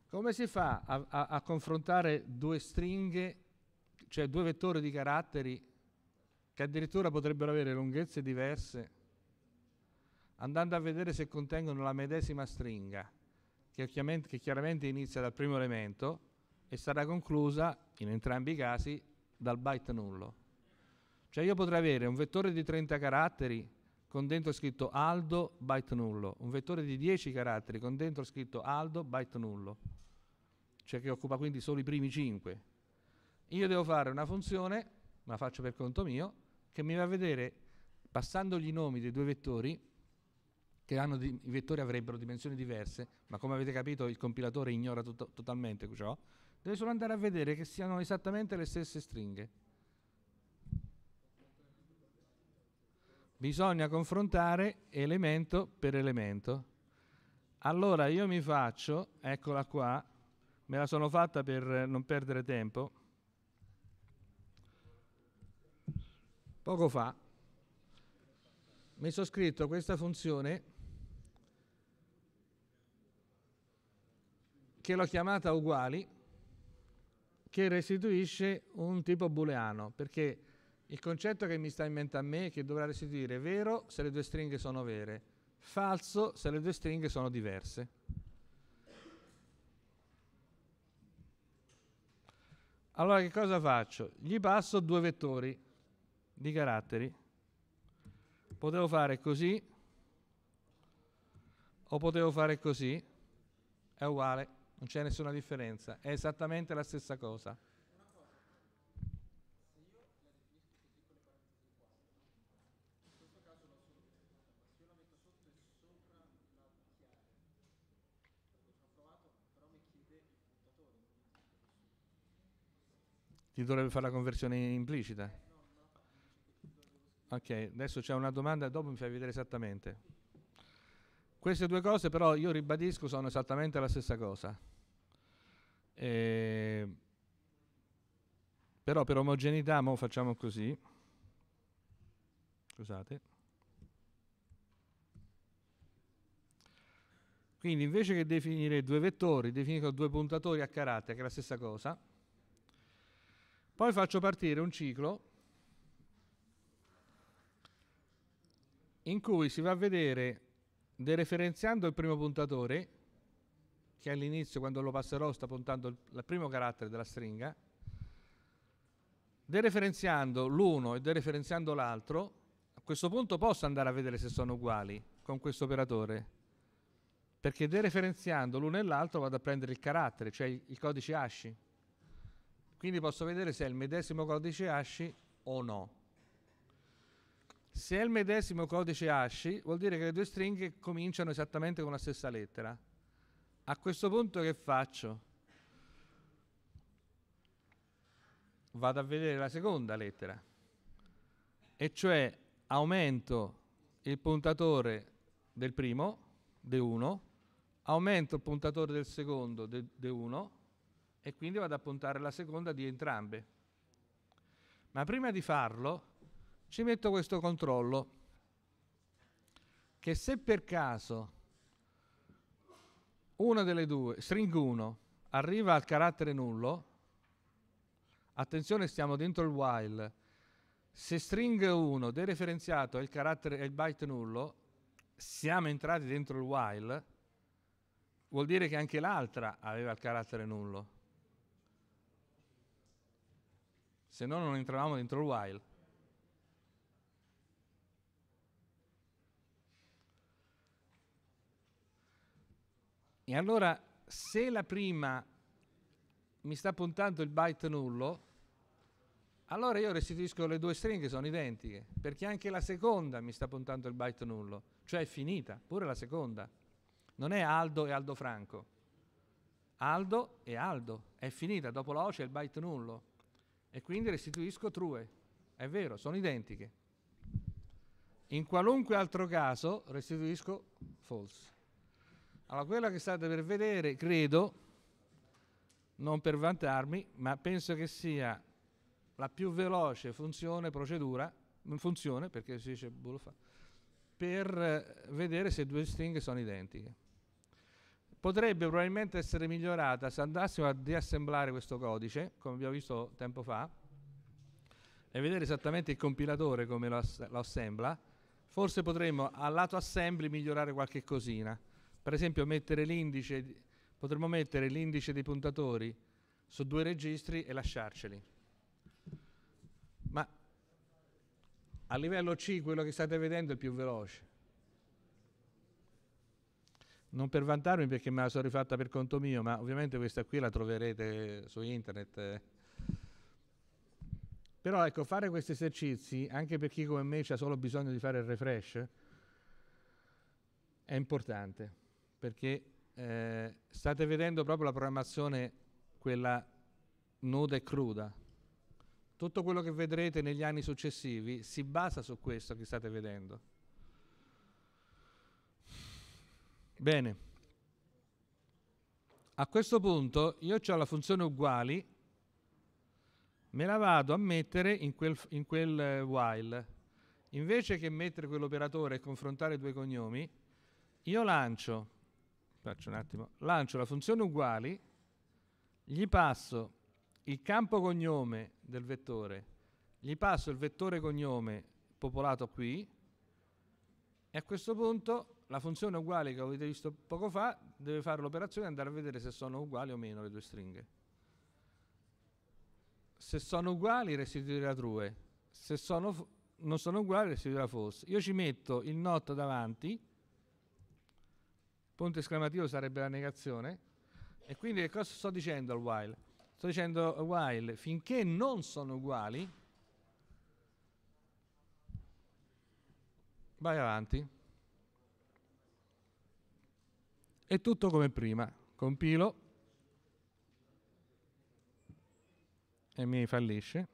Come si fa a, a, a confrontare due stringhe, cioè due vettori di caratteri che addirittura potrebbero avere lunghezze diverse? andando a vedere se contengono la medesima stringa, che chiaramente, che chiaramente inizia dal primo elemento e sarà conclusa, in entrambi i casi, dal byte nullo. Cioè io potrei avere un vettore di 30 caratteri con dentro scritto Aldo byte nullo, un vettore di 10 caratteri con dentro scritto Aldo byte nullo, cioè che occupa quindi solo i primi 5. Io devo fare una funzione, ma faccio per conto mio, che mi va a vedere, passandogli i nomi dei due vettori, che hanno di, i vettori avrebbero dimensioni diverse, ma come avete capito il compilatore ignora to- totalmente ciò, deve solo andare a vedere che siano esattamente le stesse stringhe. Bisogna confrontare elemento per elemento. Allora io mi faccio, eccola qua, me la sono fatta per non perdere tempo, poco fa mi sono scritto questa funzione che l'ho chiamata uguali, che restituisce un tipo booleano, perché il concetto che mi sta in mente a me è che dovrà restituire vero se le due stringhe sono vere, falso se le due stringhe sono diverse. Allora che cosa faccio? Gli passo due vettori di caratteri. Potevo fare così o potevo fare così, è uguale non c'è nessuna differenza, è esattamente la stessa cosa. Ti dovrebbe fare la conversione implicita. Ok, adesso c'è una domanda, dopo mi fai vedere esattamente. Queste due cose però io ribadisco sono esattamente la stessa cosa. Eh, però per omogeneità mo facciamo così. Scusate. Quindi invece che definire due vettori, definisco due puntatori a carattere, che è la stessa cosa. Poi faccio partire un ciclo in cui si va a vedere dereferenziando il primo puntatore, che all'inizio quando lo passerò sta puntando il, primo carattere della stringa, dereferenziando l'uno e dereferenziando l'altro, a questo punto posso andare a vedere se sono uguali con questo operatore, perché dereferenziando l'uno e l'altro vado a prendere il carattere, cioè il, codice asci Quindi posso vedere se è il medesimo codice asci o no. Se è il medesimo codice ASCII, vuol dire che le due stringhe cominciano esattamente con la stessa lettera. A questo punto che faccio? Vado a vedere la seconda lettera, e cioè aumento il puntatore del primo, D1, aumento il puntatore del secondo, D1, e quindi vado a puntare la seconda di entrambe. Ma prima di farlo, ci metto questo controllo che se per caso una delle due, string 1, arriva al carattere nullo, attenzione stiamo dentro il while, se string 1 dereferenziato è il, carattere, è il byte nullo, siamo entrati dentro il while, vuol dire che anche l'altra aveva il carattere nullo. Se no non entravamo dentro il while. E allora se la prima mi sta puntando il byte nullo, allora io restituisco le due stringhe, sono identiche, perché anche la seconda mi sta puntando il byte nullo, cioè è finita, pure la seconda. Non è Aldo e Aldo Franco. Aldo e Aldo, è finita, dopo la O c'è il byte nullo e quindi restituisco true. È vero, sono identiche. In qualunque altro caso restituisco false. Allora, quella che state per vedere, credo, non per vantarmi, ma penso che sia la più veloce funzione, procedura, mm, funzione, perché si dice bulofa, per eh, vedere se due stringhe sono identiche. Potrebbe probabilmente essere migliorata se andassimo a deassemblare questo codice, come abbiamo visto tempo fa, e vedere esattamente il compilatore come lo, lo assembla. Forse potremmo al lato assembly migliorare qualche cosina. Per esempio mettere potremmo mettere l'indice dei puntatori su due registri e lasciarceli. Ma a livello C quello che state vedendo è più veloce. Non per vantarmi perché me la sono rifatta per conto mio, ma ovviamente questa qui la troverete su internet. Eh. Però ecco, fare questi esercizi, anche per chi come me ha solo bisogno di fare il refresh, è importante perché eh, state vedendo proprio la programmazione, quella nuda e cruda. Tutto quello che vedrete negli anni successivi si basa su questo che state vedendo. Bene. A questo punto io ho la funzione uguali, me la vado a mettere in quel, in quel eh, while. Invece che mettere quell'operatore e confrontare due cognomi, io lancio faccio un attimo, lancio la funzione uguali, gli passo il campo cognome del vettore, gli passo il vettore cognome popolato qui e a questo punto la funzione uguale che avete visto poco fa deve fare l'operazione e andare a vedere se sono uguali o meno le due stringhe. Se sono uguali restituirà true, se sono non sono uguali restituirà false. Io ci metto il not davanti Punto esclamativo sarebbe la negazione. E quindi che cosa sto dicendo al while? Sto dicendo while, finché non sono uguali, vai avanti. È tutto come prima. Compilo e mi fallisce.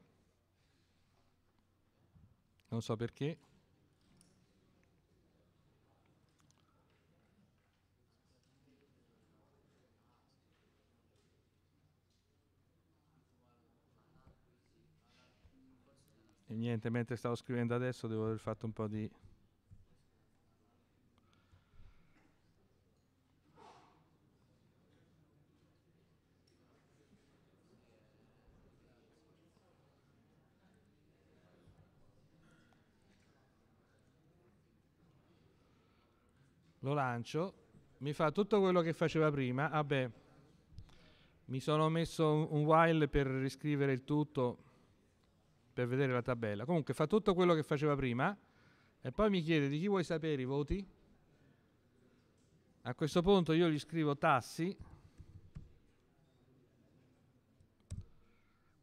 Non so perché. E niente, mentre stavo scrivendo adesso devo aver fatto un po' di... Lo lancio, mi fa tutto quello che faceva prima, vabbè, ah mi sono messo un while per riscrivere il tutto, per vedere la tabella. Comunque fa tutto quello che faceva prima e poi mi chiede di chi vuoi sapere i voti. A questo punto io gli scrivo tassi.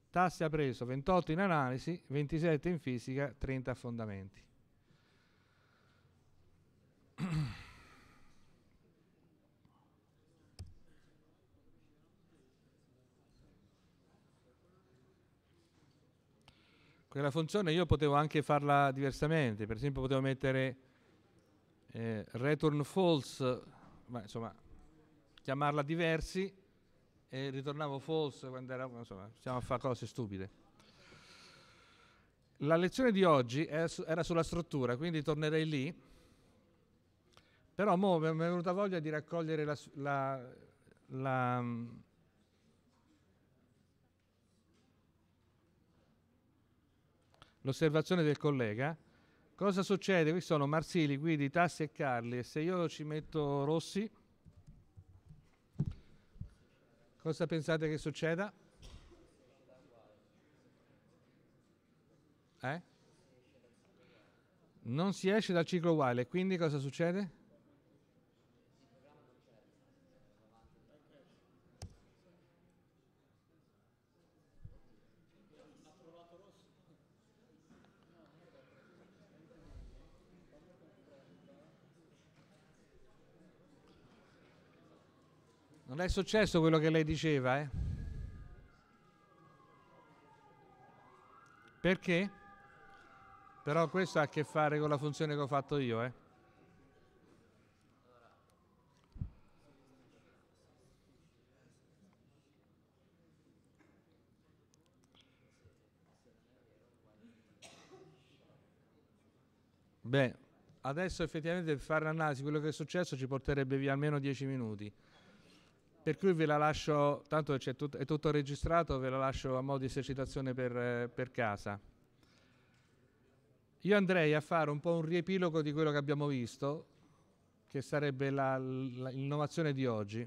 Tassi ha preso 28 in analisi, 27 in fisica, 30 a fondamenti. quella funzione io potevo anche farla diversamente, per esempio potevo mettere eh, return false, ma insomma chiamarla diversi e ritornavo false quando era, insomma, stiamo a fare cose stupide. La lezione di oggi era sulla struttura, quindi tornerei lì, però mi è venuta voglia di raccogliere la, la, la mm, l'osservazione del collega, cosa succede? Qui sono Marsili, Guidi, Tassi e Carli e se io ci metto Rossi, cosa pensate che succeda? Eh? Non si esce dal ciclo uguale, quindi cosa succede? Non è successo quello che lei diceva, eh? Perché? Però questo ha a che fare con la funzione che ho fatto io, eh? Beh, adesso effettivamente per fare l'analisi quello che è successo ci porterebbe via almeno 10 minuti per cui ve la lascio, tanto tut- è tutto registrato, ve la lascio a modo di esercitazione per, eh, per, casa. Io andrei a fare un po' un riepilogo di quello che abbiamo visto, che sarebbe la, la, l'innovazione di oggi.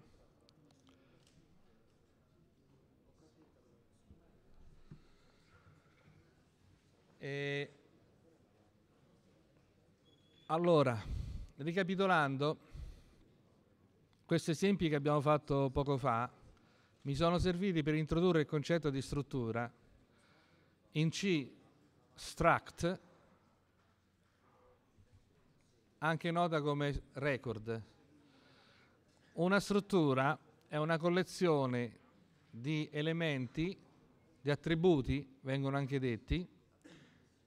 E allora, ricapitolando, questi esempi che abbiamo fatto poco fa mi sono serviti per introdurre il concetto di struttura in C struct, anche nota come record. Una struttura è una collezione di elementi, di attributi, vengono anche detti,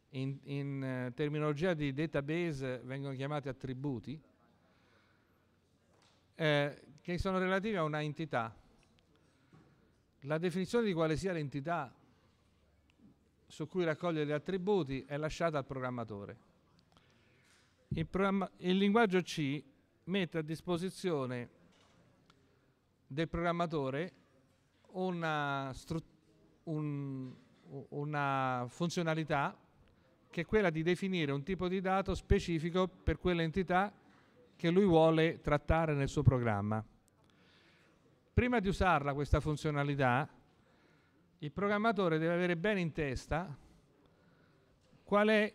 in, in eh, terminologia di database vengono chiamati attributi, eh, che sono relative a una entità. La definizione di quale sia l'entità su cui raccogliere gli attributi è lasciata al programmatore. Il, programma il linguaggio C mette a disposizione del programmatore una, un, una funzionalità che è quella di definire un tipo di dato specifico per quell'entità che lui vuole trattare nel suo programma. Prima di usarla questa funzionalità, il programmatore deve avere bene in testa qual è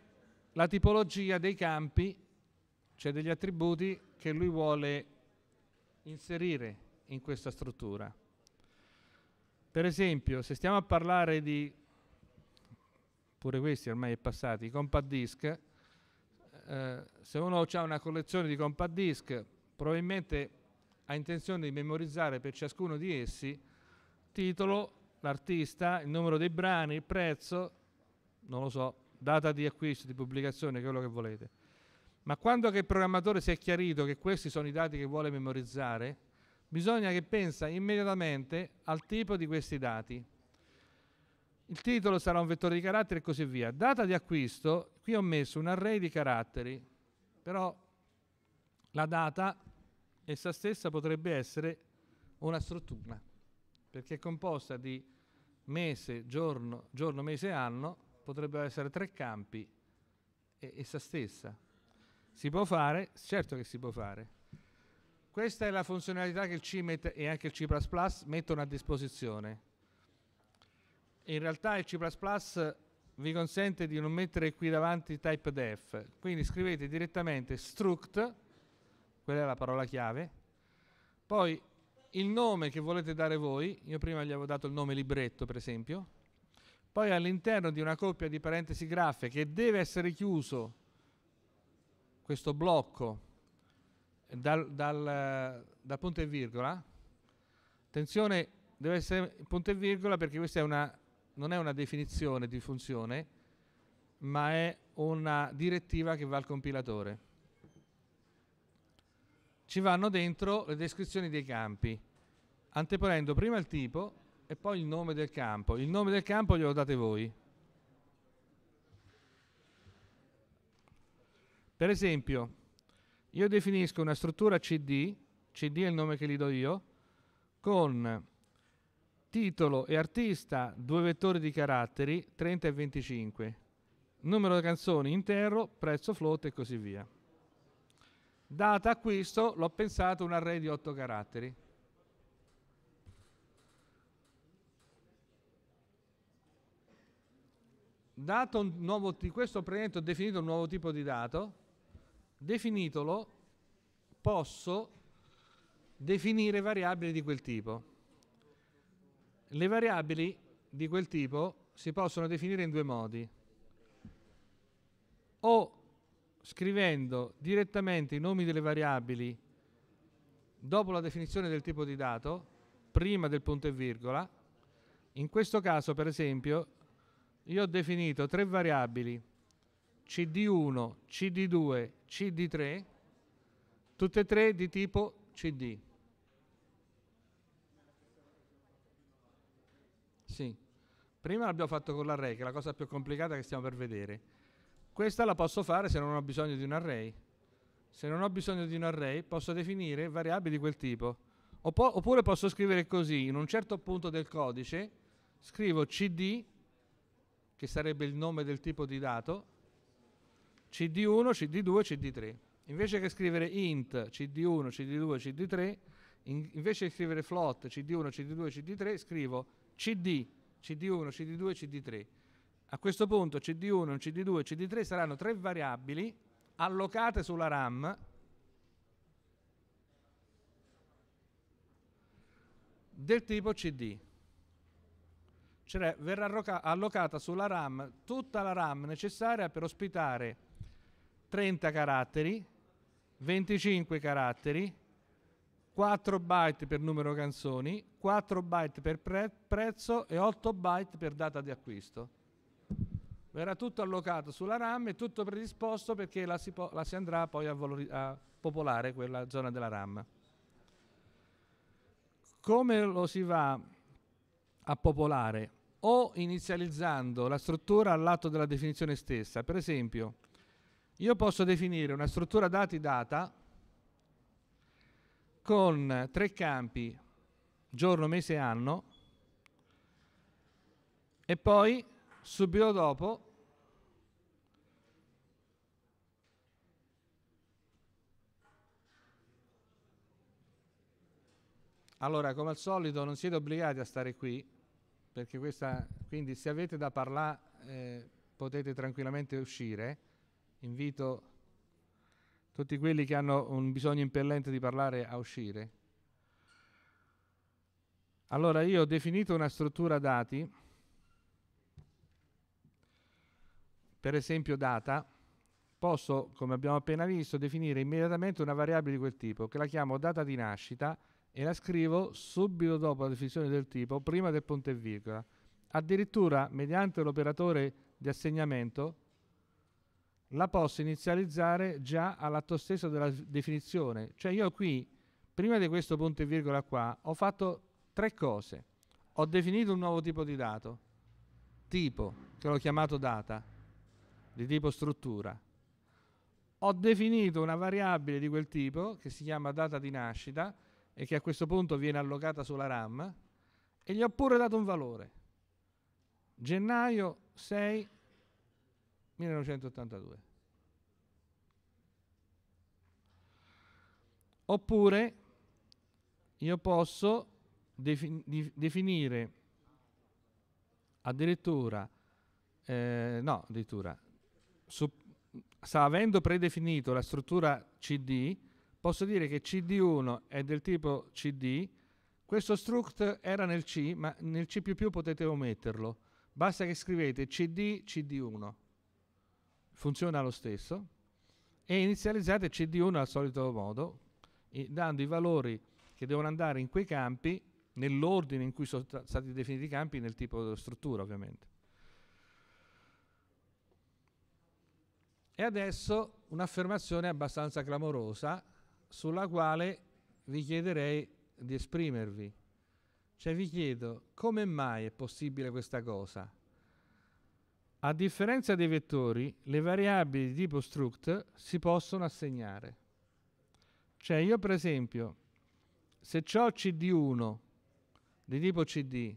la tipologia dei campi, cioè degli attributi che lui vuole inserire in questa struttura. Per esempio, se stiamo a parlare di, pure questi ormai è passati, compact disk, eh, se uno ha una collezione di compact disc, probabilmente ha intenzione di memorizzare per ciascuno di essi titolo, l'artista, il numero dei brani, il prezzo, non lo so, data di acquisto, di pubblicazione, quello che volete. Ma quando che il programmatore si è chiarito che questi sono i dati che vuole memorizzare, bisogna che pensa immediatamente al tipo di questi dati il titolo sarà un vettore di caratteri e così via. Data di acquisto, qui ho messo un array di caratteri, però la data essa stessa potrebbe essere una struttura, perché è composta di mese, giorno, giorno, mese, anno, potrebbero essere tre campi, e essa stessa. Si può fare? Certo che si può fare. Questa è la funzionalità che il C e anche il C++ mettono a disposizione in realtà il C++ vi consente di non mettere qui davanti type def, quindi scrivete direttamente struct, quella è la parola chiave, poi il nome che volete dare voi, io prima gli avevo dato il nome libretto per esempio, poi all'interno di una coppia di parentesi graffe che deve essere chiuso questo blocco dal, dal, dal punto e virgola, attenzione deve essere punto e virgola perché questa è una non è una definizione di funzione, ma è una direttiva che va al compilatore. Ci vanno dentro le descrizioni dei campi, anteponendo prima il tipo e poi il nome del campo. Il nome del campo glielo date voi. Per esempio, io definisco una struttura CD, CD è il nome che gli do io, con Titolo e artista, due vettori di caratteri, 30 e 25. Numero di canzoni, interro, prezzo float e così via. Data acquisto, l'ho pensato un array di 8 caratteri. Dato un nuovo, di questo ho definito un nuovo tipo di dato, definitolo posso definire variabili di quel tipo. Le variabili di quel tipo si possono definire in due modi. O scrivendo direttamente i nomi delle variabili dopo la definizione del tipo di dato, prima del punto e virgola. In questo caso, per esempio, io ho definito tre variabili, cd1, cd2, cd3, tutte e tre di tipo cd. Sì. Prima l'abbiamo fatto con l'array, che è la cosa più complicata che stiamo per vedere. Questa la posso fare se non ho bisogno di un array. Se non ho bisogno di un array, posso definire variabili di quel tipo. Oppo oppure posso scrivere così, in un certo punto del codice, scrivo cd, che sarebbe il nome del tipo di dato, cd1, cd2, cd3. Invece che scrivere int, cd1, cd2, cd3, in invece di scrivere float, cd1, cd2, cd3, scrivo CD, CD1, CD2, CD3. A questo punto CD1, CD2, CD3 saranno tre variabili allocate sulla RAM del tipo CD. Cioè verrà allocata sulla RAM tutta la RAM necessaria per ospitare 30 caratteri, 25 caratteri, 4 byte per numero canzoni, 4 byte per pre- prezzo e 8 byte per data di acquisto. Verrà tutto allocato sulla RAM e tutto predisposto perché la si, po- la si andrà poi a, valori- a popolare quella zona della RAM. Come lo si va a popolare? O inizializzando la struttura all'atto della definizione stessa. Per esempio, io posso definire una struttura dati data con tre campi, giorno, mese e anno, e poi subito dopo Allora, come al solito, non siete obbligati a stare qui, perché questa, quindi se avete da parlare eh, potete tranquillamente uscire. Invito tutti quelli che hanno un bisogno impellente di parlare a uscire. Allora io ho definito una struttura dati, per esempio data, posso, come abbiamo appena visto, definire immediatamente una variabile di quel tipo, che la chiamo data di nascita e la scrivo subito dopo la definizione del tipo, prima del punto e virgola. Addirittura, mediante l'operatore di assegnamento, la posso inizializzare già all'atto stesso della definizione. Cioè io qui, prima di questo punto e virgola qua, ho fatto tre cose. Ho definito un nuovo tipo di dato, tipo, che l'ho chiamato data, di tipo struttura. Ho definito una variabile di quel tipo, che si chiama data di nascita, e che a questo punto viene allocata sulla RAM, e gli ho pure dato un valore. Gennaio 6 1982. Oppure io posso definire addirittura, eh, no, addirittura, su, avendo predefinito la struttura CD, posso dire che CD1 è del tipo CD, questo struct era nel C, ma nel C++ potete ometterlo. Basta che scrivete CD, CD1 funziona lo stesso, e inizializzate CD1 al solito modo, dando i valori che devono andare in quei campi, nell'ordine in cui sono stati definiti i campi, nel tipo di struttura ovviamente. E adesso un'affermazione abbastanza clamorosa sulla quale vi chiederei di esprimervi. Cioè vi chiedo come mai è possibile questa cosa? A differenza dei vettori, le variabili di tipo struct si possono assegnare. Cioè io per esempio, se ho cd1 di tipo cd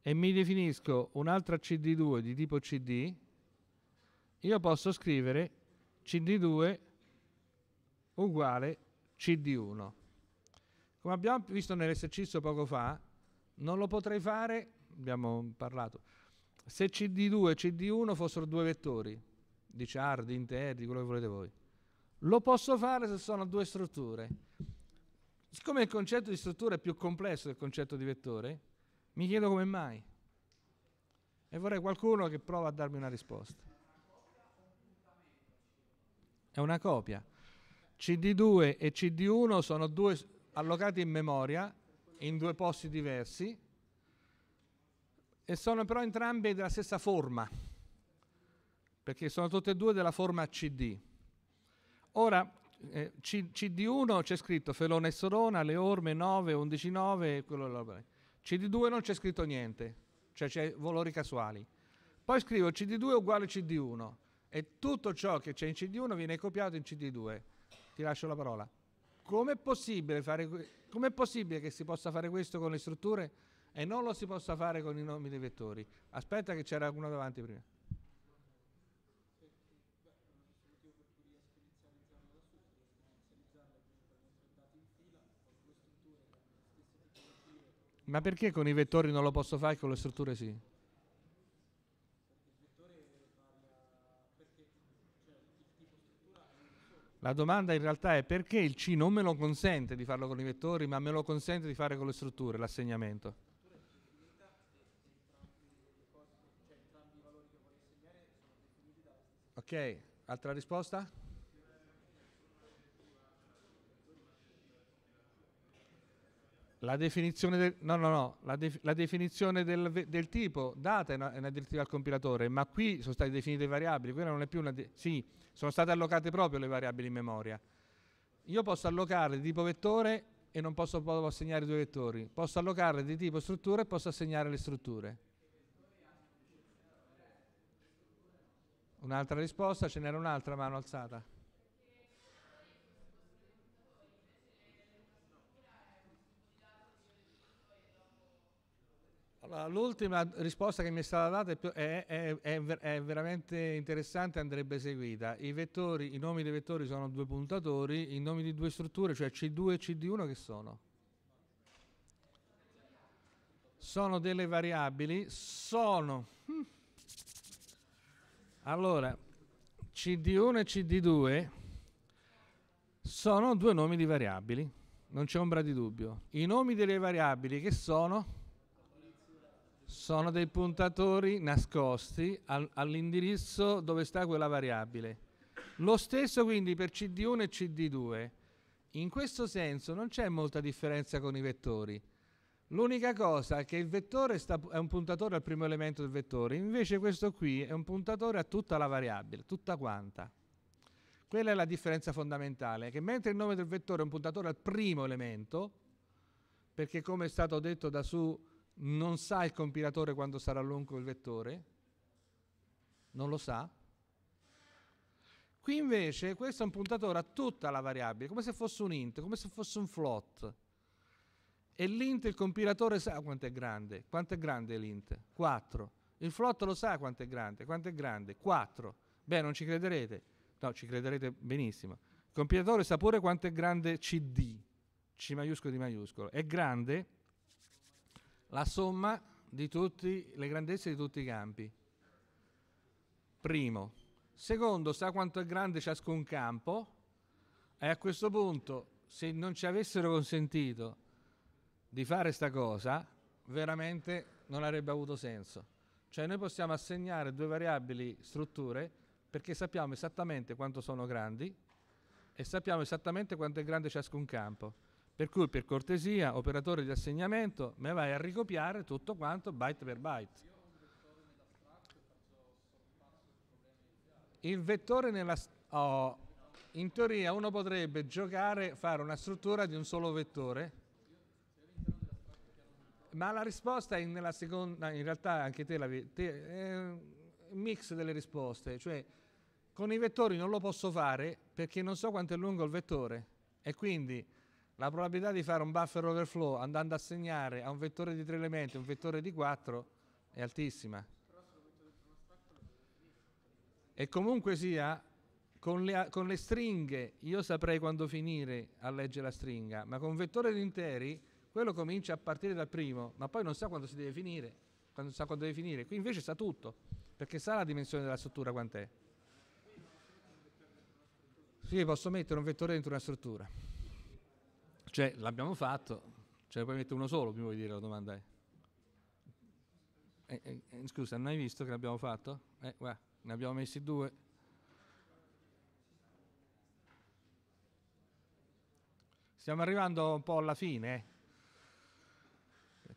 e mi definisco un'altra cd2 di tipo cd, io posso scrivere cd2 uguale cd1. Come abbiamo visto nell'esercizio poco fa, non lo potrei fare, abbiamo parlato, se CD2 e CD1 fossero due vettori, di di interi, di quello che volete voi, lo posso fare se sono due strutture. Siccome il concetto di struttura è più complesso del concetto di vettore, mi chiedo come mai. E vorrei qualcuno che prova a darmi una risposta. È una copia. CD2 e CD1 sono due allocati in memoria in due posti diversi e sono però entrambe della stessa forma, perché sono tutte e due della forma CD. Ora, eh, CD1 c'è scritto Felone e Sorona, le orme 9, 11, 9, quello CD2 non c'è scritto niente, cioè c'è valori casuali. Poi scrivo CD2 uguale CD1 e tutto ciò che c'è in CD1 viene copiato in CD2. Ti lascio la parola. Com'è possibile, fare, com'è possibile che si possa fare questo con le strutture? e non lo si possa fare con i nomi dei vettori. Aspetta che c'era uno davanti prima. Ma perché con i vettori non lo posso fare e con le strutture sì? La domanda in realtà è perché il C non me lo consente di farlo con i vettori, ma me lo consente di fare con le strutture, l'assegnamento. Ok, altra risposta? La definizione del, no, no, no, la de, la definizione del, del tipo data è una, è una, direttiva al compilatore, ma qui sono state definite variabili, quella non è più una... sì, sono state allocate proprio le variabili in memoria. Io posso allocarle di tipo vettore e non posso, posso assegnare due vettori, posso allocarle di tipo struttura e posso assegnare le strutture. Un'altra risposta, ce n'era un'altra mano alzata. Allora, l'ultima risposta che mi è stata data è, è, è, è, veramente interessante, andrebbe seguita. I, vettori, I nomi dei vettori sono due puntatori, i nomi di due strutture, cioè C2 e CD1, che sono? Sono delle variabili, sono... Hmm, allora, CD1 e CD2 sono due nomi di variabili, non c'è ombra di dubbio. I nomi delle variabili che sono? Sono dei puntatori nascosti al, all'indirizzo dove sta quella variabile. Lo stesso quindi per CD1 e CD2. In questo senso non c'è molta differenza con i vettori L'unica cosa è che il vettore sta, è un puntatore al primo elemento del vettore, invece questo qui è un puntatore a tutta la variabile, tutta quanta. Quella è la differenza fondamentale, che mentre il nome del vettore è un puntatore al primo elemento, perché come è stato detto da su non sa il compilatore quando sarà lungo il vettore, non lo sa. Qui invece questo è un puntatore a tutta la variabile, come se fosse un int, come se fosse un float e l'int, il compilatore, sa quanto è grande. Quanto è grande l'int? 4. Il flotto lo sa quanto è grande. Quanto è grande? 4. Beh, non ci crederete. No, ci crederete benissimo. Il compilatore sa pure quanto è grande CD. C maiuscolo di maiuscolo. È grande la somma di tutte le grandezze di tutti i campi. Primo. Secondo, sa quanto è grande ciascun campo. E a questo punto, se non ci avessero consentito di fare sta cosa veramente non avrebbe avuto senso. Cioè noi possiamo assegnare due variabili strutture perché sappiamo esattamente quanto sono grandi e sappiamo esattamente quanto è grande ciascun campo. Per cui per cortesia, operatore di assegnamento, me vai a ricopiare tutto quanto byte per byte. Il vettore nella... Oh, in teoria uno potrebbe giocare, fare una struttura di un solo vettore ma la risposta è nella seconda, in realtà anche te la, te, è eh, un mix delle risposte, cioè con i vettori non lo posso fare perché non so quanto è lungo il vettore e quindi la probabilità di fare un buffer overflow andando a segnare a un vettore di tre elementi, un vettore di quattro è altissima. E comunque sia, con le, con le, stringhe io saprei quando finire a leggere la stringa, ma con un vettore di interi quello comincia a partire dal primo, ma poi non sa quando si deve finire, quando sa quando deve finire. Qui invece sa tutto, perché sa la dimensione della struttura quant'è. Sì, posso mettere un vettore dentro una struttura. Cioè, l'abbiamo fatto, ce ne puoi mettere uno solo, prima vuoi dire la domanda è. Eh, eh, eh, scusa, non hai visto che l'abbiamo fatto? Eh, guarda, ne abbiamo messi due. Stiamo arrivando un po' alla fine, eh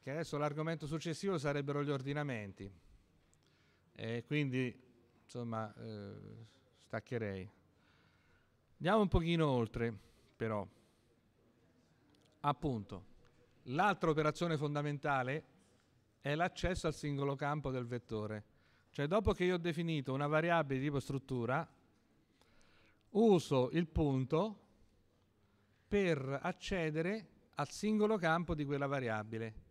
che adesso l'argomento successivo sarebbero gli ordinamenti. E quindi, insomma, eh, staccherei. Andiamo un pochino oltre, però. Appunto, l'altra operazione fondamentale è l'accesso al singolo campo del vettore. Cioè, dopo che io ho definito una variabile di tipo struttura, uso il punto per accedere al singolo campo di quella variabile.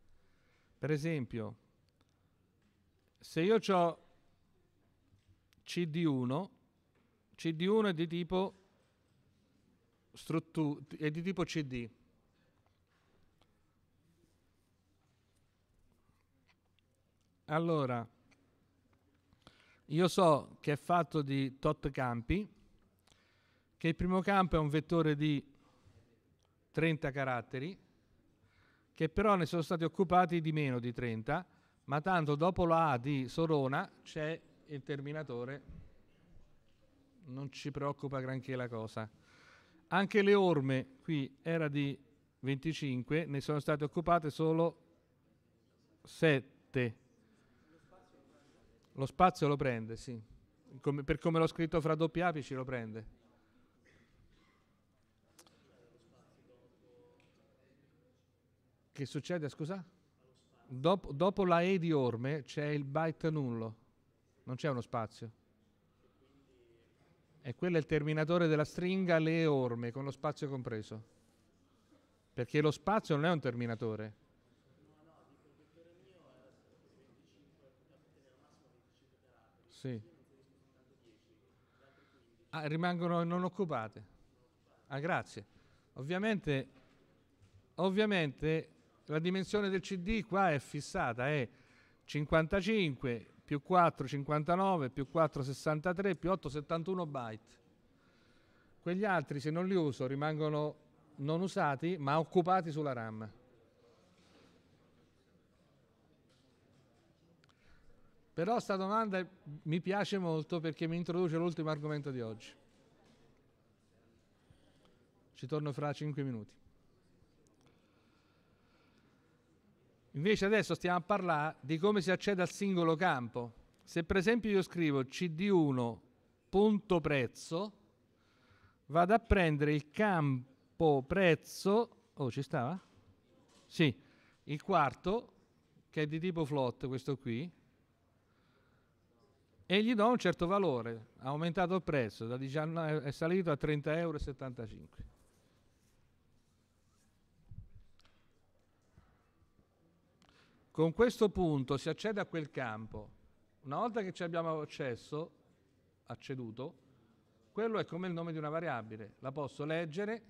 Per esempio, se io ho CD1, CD1 è di tipo, struttu- è di tipo CD. Allora, io so che è fatto di tot campi, che il primo campo è un vettore di 30 caratteri, che però ne sono stati occupati di meno di 30, ma tanto dopo la A di Sorona c'è il terminatore, non ci preoccupa granché la cosa. Anche le orme, qui era di 25, ne sono state occupate solo 7. Lo spazio lo prende, sì. Come, per come l'ho scritto fra doppi apici lo prende. Che succede, scusa? Dop- dopo la E di Orme c'è il byte nullo, non c'è uno spazio. E quello è il terminatore della stringa le orme, con lo spazio compreso. Perché lo spazio non è un terminatore. Sì. Ah, rimangono non occupate. Ah, grazie. Ovviamente, ovviamente la dimensione del CD qua è fissata, è 55 più 4, 59 più 4, 63 più 8, 71 byte. Quegli altri, se non li uso, rimangono non usati ma occupati sulla RAM. Però sta domanda mi piace molto perché mi introduce l'ultimo argomento di oggi. Ci torno fra 5 minuti. Invece adesso stiamo a parlare di come si accede al singolo campo. Se per esempio io scrivo cd1.prezzo, vado a prendere il campo prezzo, oh ci stava? Sì, il quarto, che è di tipo float questo qui, e gli do un certo valore, ha aumentato il prezzo, da 19, è salito a 30,75 euro. Con questo punto si accede a quel campo. Una volta che ci abbiamo accesso, acceduto, quello è come il nome di una variabile. La posso leggere,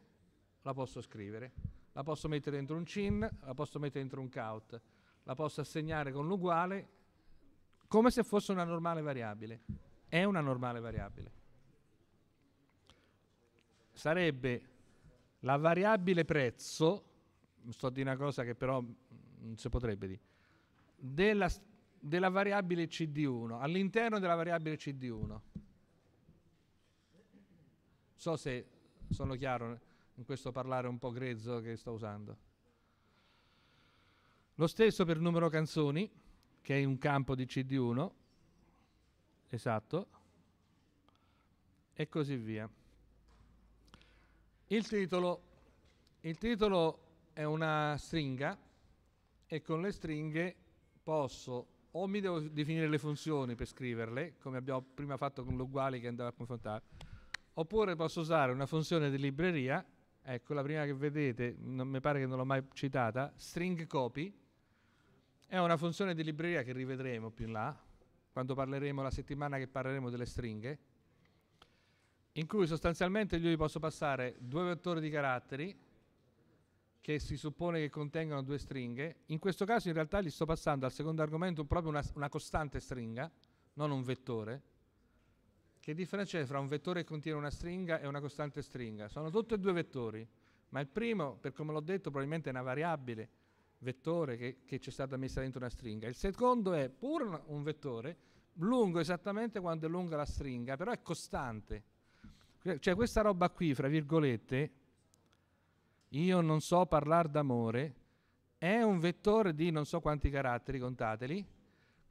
la posso scrivere, la posso mettere dentro un cin, la posso mettere dentro un count, la posso assegnare con l'uguale come se fosse una normale variabile. È una normale variabile sarebbe la variabile prezzo, sto a dire una cosa che però non si potrebbe dire, della, della variabile cd1, all'interno della variabile cd1. So se sono chiaro in questo parlare un po' grezzo che sto usando. Lo stesso per numero canzoni, che è un campo di cd1, esatto, e così via. Il titolo, il titolo è una stringa e con le stringhe posso o mi devo definire le funzioni per scriverle, come abbiamo prima fatto con l'uguale che andava a confrontare, oppure posso usare una funzione di libreria, ecco la prima che vedete, non mi pare che non l'ho mai citata, string copy, è una funzione di libreria che rivedremo più in là, quando parleremo la settimana che parleremo delle stringhe, in cui sostanzialmente io gli posso passare due vettori di caratteri, che si suppone che contengano due stringhe. In questo caso in realtà gli sto passando al secondo argomento proprio una, una costante stringa, non un vettore. Che differenza c'è fra un vettore che contiene una stringa e una costante stringa? Sono tutti e due vettori, ma il primo, per come l'ho detto, probabilmente è una variabile vettore che, ci è stata messa dentro una stringa. Il secondo è pur un vettore, lungo esattamente quanto è lunga la stringa, però è costante. Cioè questa roba qui, fra virgolette, io non so parlare d'amore, è un vettore di non so quanti caratteri, contateli,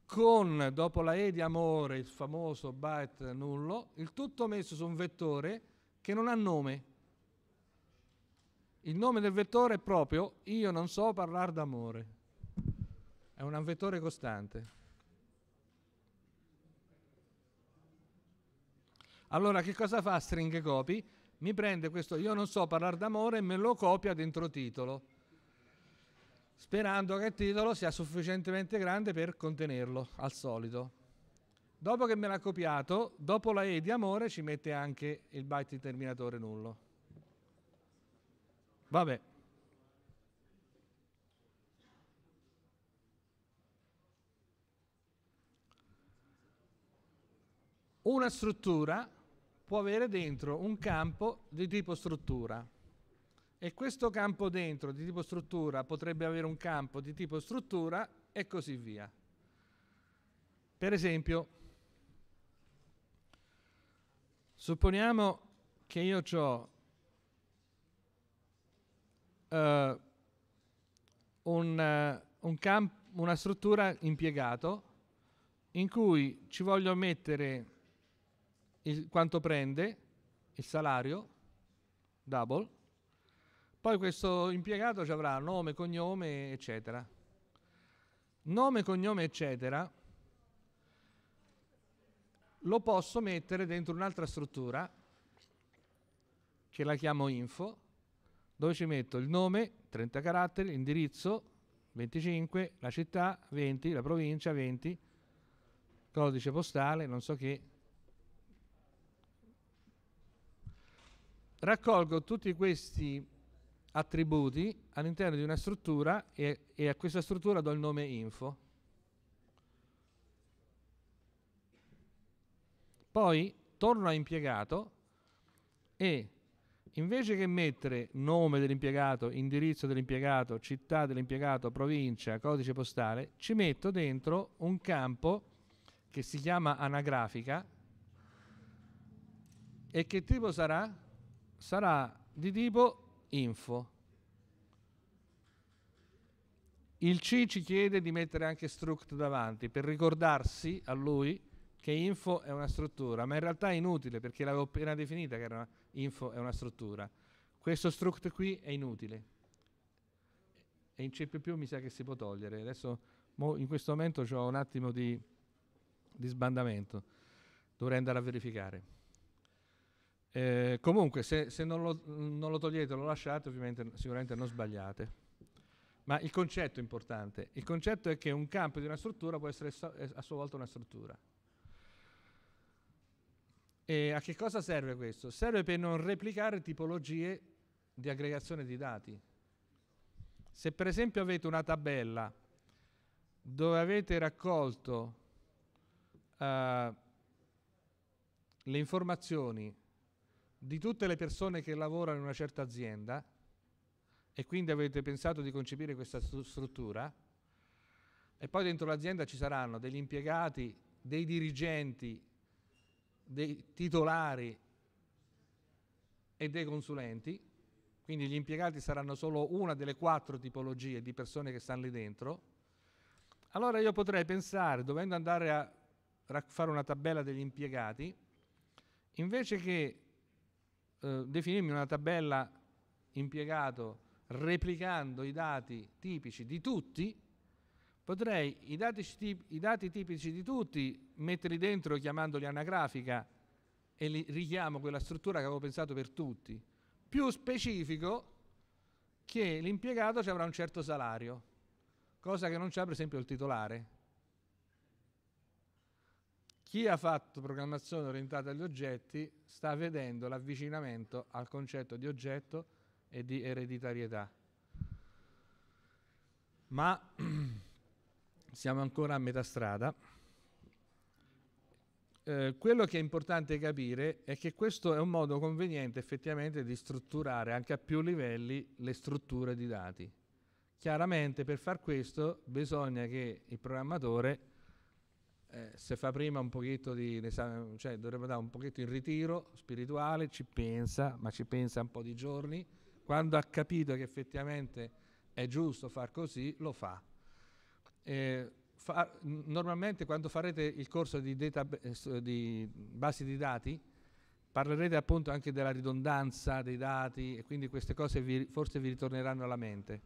con dopo la E di amore il famoso byte nullo, il tutto messo su un vettore che non ha nome. Il nome del vettore è proprio io non so parlare d'amore. È un vettore costante. Allora che cosa fa string copy? mi prende questo io non so parlare d'amore e me lo copia dentro titolo, sperando che il titolo sia sufficientemente grande per contenerlo, al solito. Dopo che me l'ha copiato, dopo la E di amore ci mette anche il byte terminatore nullo. Vabbè. Una struttura può avere dentro un campo di tipo struttura. E questo campo dentro di tipo struttura potrebbe avere un campo di tipo struttura e così via. Per esempio, supponiamo che io ho uh, eh, un, uh, un camp- una struttura impiegato in cui ci voglio mettere il, quanto prende, il salario, double, poi questo impiegato ci avrà nome, cognome, eccetera. Nome, cognome, eccetera, lo posso mettere dentro un'altra struttura che la chiamo info, dove ci metto il nome, 30 caratteri, indirizzo, 25, la città, 20, la provincia, 20, codice postale, non so che, raccolgo tutti questi attributi all'interno di una struttura e, e a questa struttura do il nome info. Poi torno a impiegato e invece che mettere nome dell'impiegato, indirizzo dell'impiegato, città dell'impiegato, provincia, codice postale, ci metto dentro un campo che si chiama anagrafica e che tipo sarà? sarà di tipo info. Il C ci chiede di mettere anche struct davanti per ricordarsi a lui che info è una struttura, ma in realtà è inutile perché l'avevo appena definita che una, info è una struttura. Questo struct qui è inutile. E in C++ mi sa che si può togliere. Adesso in questo momento ho un attimo di, di sbandamento. Dovrei andare a verificare. Eh, comunque, se, se non, lo, non, lo, togliete, lo lasciate, ovviamente sicuramente non sbagliate. Ma il concetto è importante. Il concetto è che un campo di una struttura può essere so, eh, a sua volta una struttura. E a che cosa serve questo? Serve per non replicare tipologie di aggregazione di dati. Se per esempio avete una tabella dove avete raccolto uh, le informazioni di tutte le persone che lavorano in una certa azienda e quindi avete pensato di concepire questa struttura e poi dentro l'azienda ci saranno degli impiegati, dei dirigenti, dei titolari e dei consulenti, quindi gli impiegati saranno solo una delle quattro tipologie di persone che stanno lì dentro, allora io potrei pensare, dovendo andare a fare una tabella degli impiegati, invece che eh, definirmi una tabella impiegato replicando i dati tipici di tutti, potrei i dati, i dati tipici di tutti metterli dentro chiamandoli anagrafica e li richiamo quella struttura che avevo pensato per tutti, più specifico che l'impiegato ci avrà un certo salario, cosa che non c'ha per esempio il titolare. Chi ha fatto programmazione orientata agli oggetti sta vedendo l'avvicinamento al concetto di oggetto e di ereditarietà. Ma siamo ancora a metà strada. Eh, quello che è importante capire è che questo è un modo conveniente effettivamente di strutturare anche a più livelli le strutture di dati. Chiaramente per far questo bisogna che il programmatore eh, se fa prima un pochetto di esame, cioè dovrebbe dare un pochetto in ritiro spirituale, ci pensa, ma ci pensa un po' di giorni, quando ha capito che effettivamente è giusto far così, lo fa. Eh, fa normalmente quando farete il corso di, data, eh, di basi di dati, parlerete appunto anche della ridondanza dei dati e quindi queste cose vi, forse vi ritorneranno alla mente.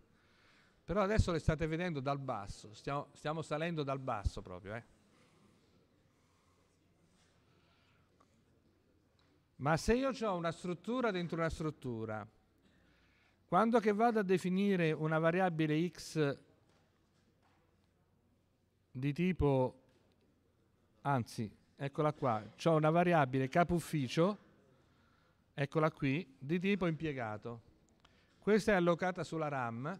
Però adesso le state vedendo dal basso, stiamo, stiamo salendo dal basso proprio. Eh. Ma se io ho una struttura dentro una struttura, quando che vado a definire una variabile x di tipo, anzi, eccola qua, ho una variabile capo ufficio, eccola qui, di tipo impiegato. Questa è allocata sulla RAM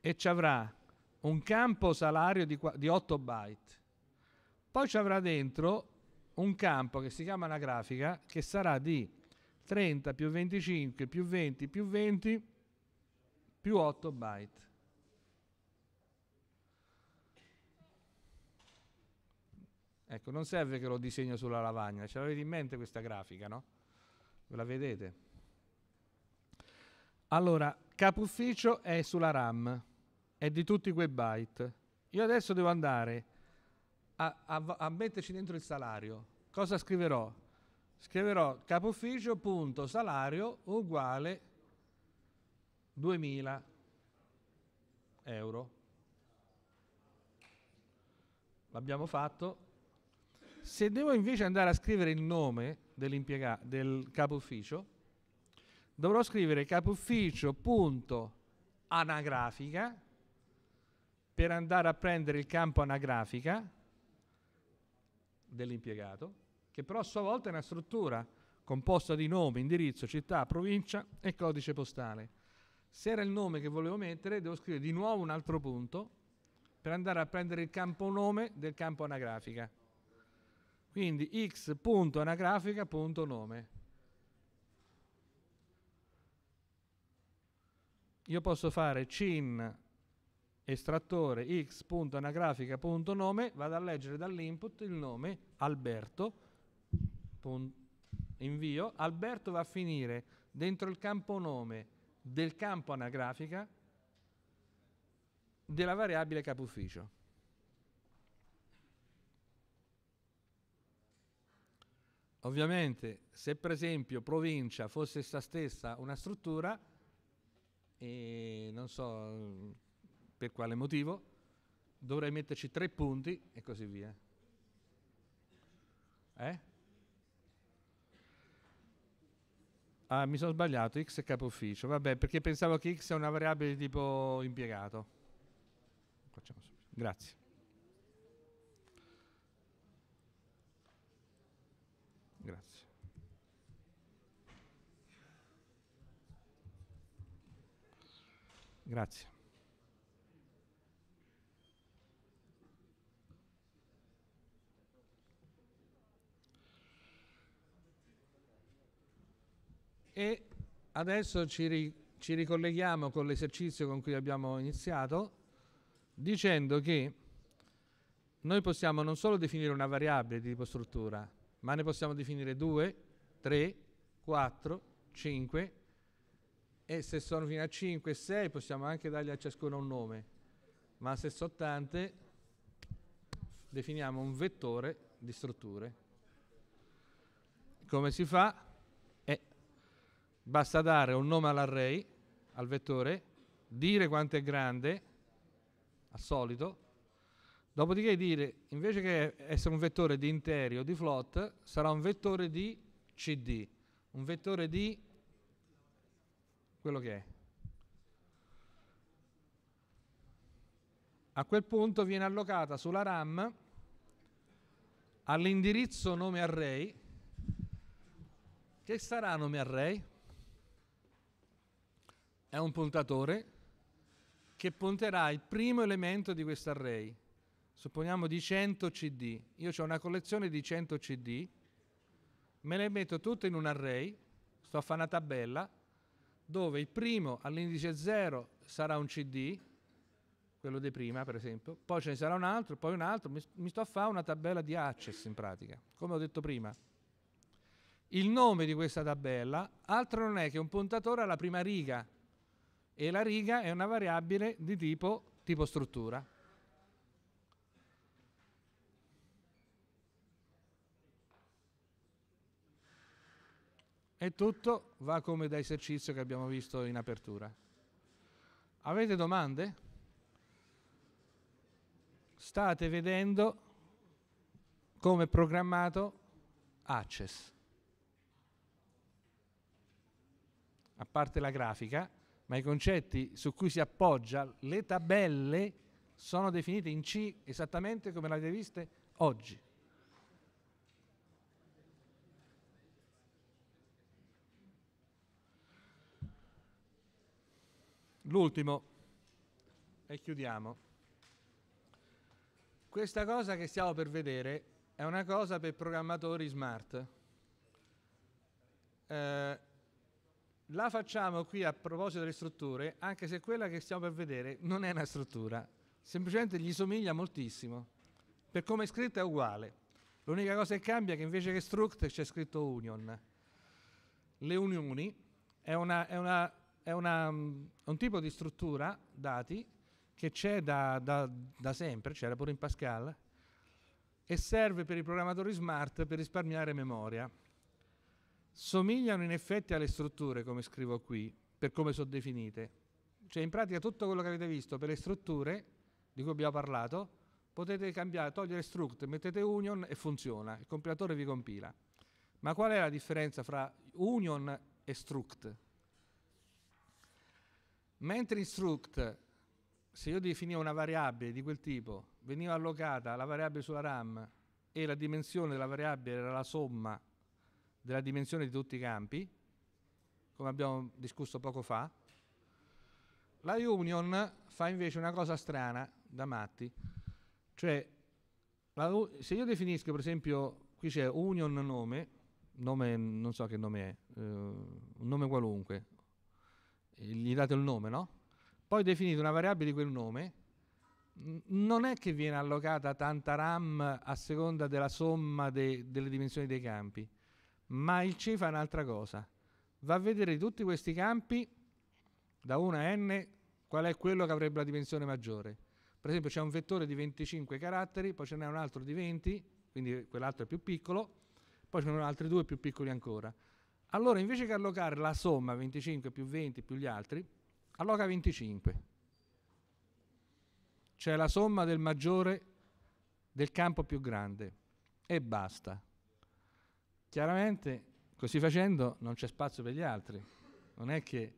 e ci avrà un campo salario di, 8 byte. Poi ci avrà dentro un campo che si chiama grafica che sarà di 30 più 25 più 20 più 20 più 8 byte. Ecco, non serve che lo disegno sulla lavagna, ce l'avete in mente questa grafica, no? Ve la vedete? Allora, capo ufficio è sulla RAM, è di tutti quei byte. Io adesso devo andare a, a, a metterci dentro il salario. Cosa scriverò? Scriverò capufficio.salario uguale 2000 euro. L'abbiamo fatto. Se devo invece andare a scrivere il nome del capo ufficio, dovrò scrivere capufficio.anagrafica per andare a prendere il campo anagrafica dell'impiegato, che però a sua volta è una struttura composta di nome, indirizzo, città, provincia e codice postale. Se era il nome che volevo mettere, devo scrivere di nuovo un altro punto per andare a prendere il campo nome del campo anagrafica. Quindi x.anagrafica.nome. Io posso fare cin estrattore x.anagrafica.nome, vado a leggere dall'input il nome Alberto, invio, Alberto va a finire dentro il campo nome del campo anagrafica della variabile capo ufficio. Ovviamente se per esempio provincia fosse essa stessa una struttura, e eh, non so, per quale motivo? Dovrei metterci tre punti e così via. Eh? Ah, mi sono sbagliato, x è capo ufficio. Vabbè, perché pensavo che x è una variabile di tipo impiegato. Facciamo subito. Grazie. Grazie. Grazie. E adesso ci, ri, ci ricolleghiamo con l'esercizio con cui abbiamo iniziato, dicendo che noi possiamo non solo definire una variabile di tipo struttura, ma ne possiamo definire 2, 3, 4, 5 e se sono fino a 5 e 6 possiamo anche dargli a ciascuno un nome, ma se sono tante definiamo un vettore di strutture. Come si fa? Basta dare un nome all'array, al vettore, dire quanto è grande, al solito, dopodiché dire, invece che essere un vettore di interi o di float, sarà un vettore di cd, un vettore di quello che è. A quel punto viene allocata sulla RAM all'indirizzo nome array, che sarà nome array? è un puntatore che punterà il primo elemento di questo array. Supponiamo di 100 CD. Io ho una collezione di 100 CD, me le metto tutte in un array, sto a fare una tabella, dove il primo all'indice 0 sarà un CD, quello di prima per esempio, poi ce ne sarà un altro, poi un altro, mi, sto a fare una tabella di access in pratica, come ho detto prima. Il nome di questa tabella altro non è che un puntatore alla prima riga, e la riga è una variabile di tipo, tipo struttura. E tutto va come da esercizio che abbiamo visto in apertura. Avete domande? State vedendo come è programmato Access. A parte la grafica, ma i concetti su cui si appoggia, le tabelle sono definite in C esattamente come le avete viste oggi. L'ultimo, e chiudiamo. Questa cosa che stiamo per vedere è una cosa per programmatori smart. Eh, la facciamo qui a proposito delle strutture, anche se quella che stiamo per vedere non è una struttura, semplicemente gli somiglia moltissimo. Per come è scritta è uguale. L'unica cosa che cambia è che invece che struct c'è scritto union. Le unioni è, una, è, una, è una, mm, un tipo di struttura dati che c'è da, da, da sempre, c'era pure in Pascal, e serve per i programmatori smart per risparmiare memoria somigliano in effetti alle strutture, come scrivo qui, per come sono definite. Cioè in pratica tutto quello che avete visto per le strutture, di cui abbiamo parlato, potete cambiare, togliere struct, mettete union e funziona, il compilatore vi compila. Ma qual è la differenza fra union e struct? Mentre in struct, se io definivo una variabile di quel tipo, veniva allocata la variabile sulla RAM e la dimensione della variabile era la somma della dimensione di tutti i campi, come abbiamo discusso poco fa, la Union fa invece una cosa strana da matti, cioè la, se io definisco per esempio, qui c'è Union nome, nome non so che nome è, eh, un nome qualunque, gli date il nome, no? Poi definite una variabile di quel nome, non è che viene allocata tanta RAM a seconda della somma de, delle dimensioni dei campi, ma il C fa un'altra cosa. Va a vedere tutti questi campi da 1 a n qual è quello che avrebbe la dimensione maggiore. Per esempio c'è un vettore di 25 caratteri, poi ce n'è un altro di 20, quindi quell'altro è più piccolo, poi ce ne sono altri due più piccoli ancora. Allora invece che allocare la somma 25 più 20 più gli altri, alloca 25. Cioè la somma del maggiore del campo più grande e basta. Chiaramente, così facendo, non c'è spazio per gli altri. Non è che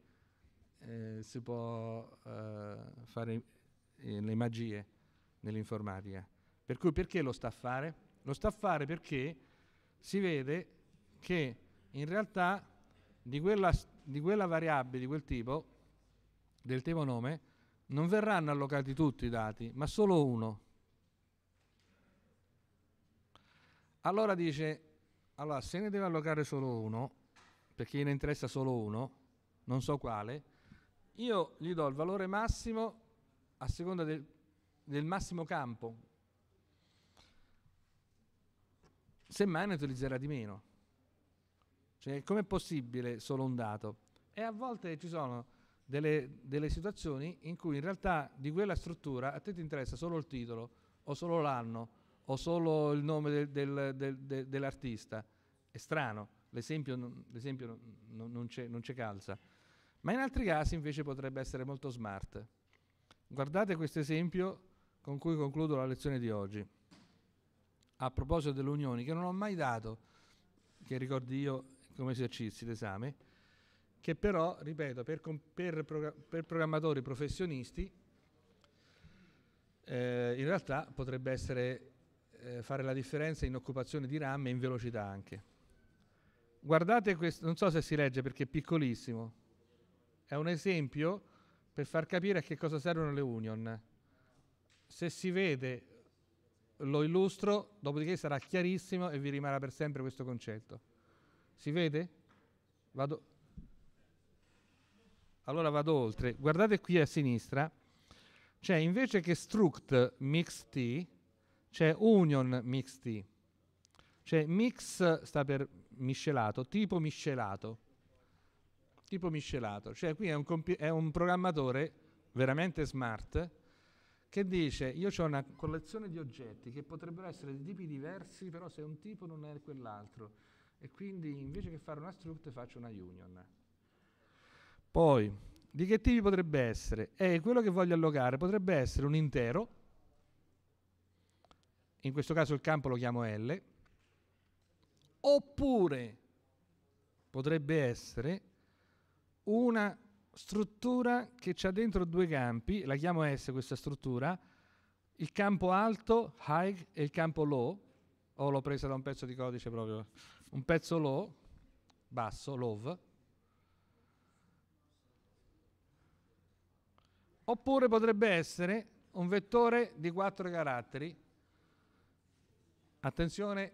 eh, si può eh, fare eh, le magie nell'informatica. Per cui perché lo sta a fare? Lo sta a fare perché si vede che in realtà di quella, di quella variabile, di quel tipo, del tipo nome, non verranno allocati tutti i dati, ma solo uno. Allora dice, allora, se ne deve allocare solo uno, perché gliene interessa solo uno, non so quale, io gli do il valore massimo a seconda del, del massimo campo. Semmai ne utilizzerà di meno. Cioè, com'è possibile solo un dato? E a volte ci sono delle, delle situazioni in cui in realtà di quella struttura a te ti interessa solo il titolo o solo l'anno o solo il nome del, del, del, de, dell'artista. È strano, l'esempio, non, l'esempio non, non, c'è, non c'è calza. Ma in altri casi invece potrebbe essere molto smart. Guardate questo esempio con cui concludo la lezione di oggi. A proposito delle unioni, che non ho mai dato, che ricordi io come esercizi d'esame, che però, ripeto, per, per, per programmatori professionisti eh, in realtà potrebbe essere eh, fare la differenza in occupazione di RAM e in velocità anche. Guardate questo, non so se si legge perché è piccolissimo, è un esempio per far capire a che cosa servono le union. Se si vede lo illustro, dopodiché sarà chiarissimo e vi rimarrà per sempre questo concetto. Si vede? Vado. Allora vado oltre. Guardate qui a sinistra, c'è invece che struct mixT, c'è union mixed tea, cioè mix sta per miscelato, tipo miscelato, tipo miscelato, cioè qui è un, compi- è un programmatore veramente smart che dice io ho una collezione di oggetti che potrebbero essere di tipi diversi, però se un tipo non è quell'altro, e quindi invece che fare una struct faccio una union. Poi, di che tipi potrebbe essere? Eh, quello che voglio allocare potrebbe essere un intero, in questo caso il campo lo chiamo L, oppure potrebbe essere una struttura che ha dentro due campi, la chiamo S questa struttura, il campo alto, high, e il campo low, o oh, l'ho presa da un pezzo di codice proprio, un pezzo low, basso, low, oppure potrebbe essere un vettore di quattro caratteri, Attenzione,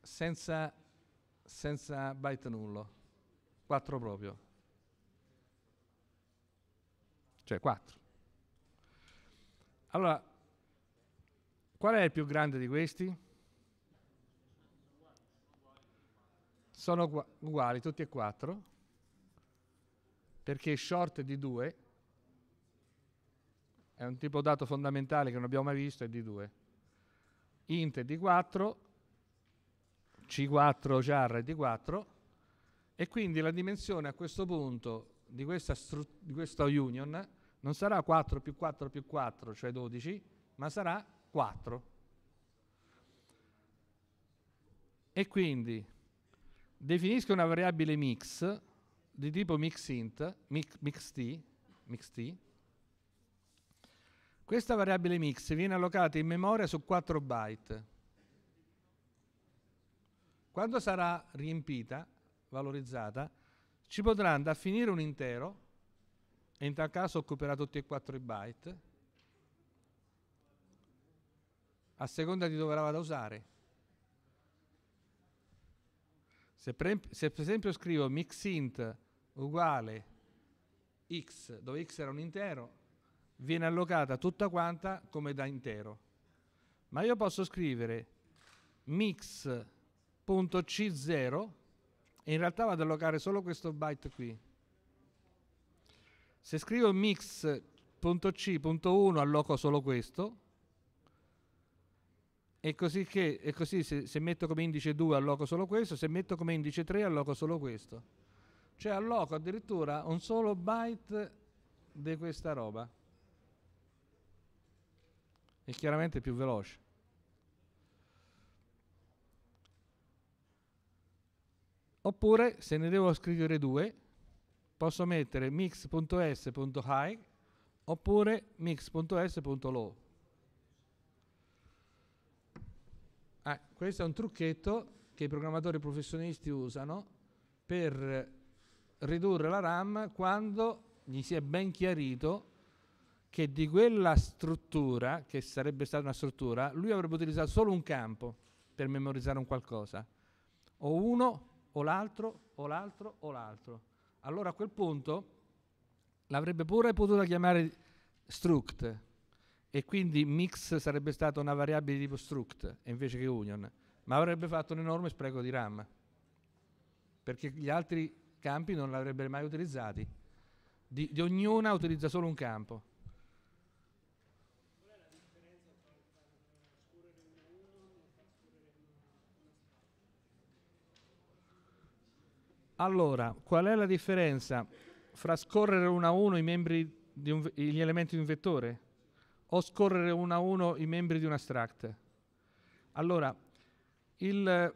senza, senza byte nullo, 4 proprio, cioè 4. Allora, qual è il più grande di questi? Sono uguali tutti e quattro, perché short è di 2 è un tipo dato fondamentale che non abbiamo mai visto, è di 2 int di 4, c4 jar di 4, e quindi la dimensione a questo punto di questa, di questa union non sarà 4 più 4 più 4, cioè 12, ma sarà 4. E quindi definisco una variabile mix di tipo mixint, mix, mix, t, mix t questa variabile mix viene allocata in memoria su 4 byte. Quando sarà riempita, valorizzata, ci potrà andare a finire un intero, e in tal caso occuperà tutti e 4 i byte, a seconda di dove la vado a usare. Se per, se per esempio scrivo mixint uguale x, dove x era un intero, viene allocata tutta quanta come da intero. Ma io posso scrivere mix.c0 e in realtà vado ad allocare solo questo byte qui. Se scrivo mix.c.1 alloco solo questo e così, che, e così se, se metto come indice 2 alloco solo questo, se metto come indice 3 alloco solo questo. Cioè alloco addirittura un solo byte di questa roba e chiaramente più veloce. Oppure, se ne devo scrivere due, posso mettere mix.s.high oppure mix.s.low. Ah, questo è un trucchetto che i programmatori professionisti usano per ridurre la RAM quando gli si è ben chiarito che di quella struttura, che sarebbe stata una struttura, lui avrebbe utilizzato solo un campo per memorizzare un qualcosa, o uno o l'altro o l'altro o l'altro. Allora a quel punto l'avrebbe pure potuta chiamare struct e quindi mix sarebbe stata una variabile di tipo struct invece che union, ma avrebbe fatto un enorme spreco di RAM perché gli altri campi non l'avrebbero mai utilizzati. Di, di ognuna utilizza solo un campo. Allora, qual è la differenza fra scorrere uno a uno i membri un, gli elementi di un vettore o scorrere uno a uno i membri di un abstract? Allora, il,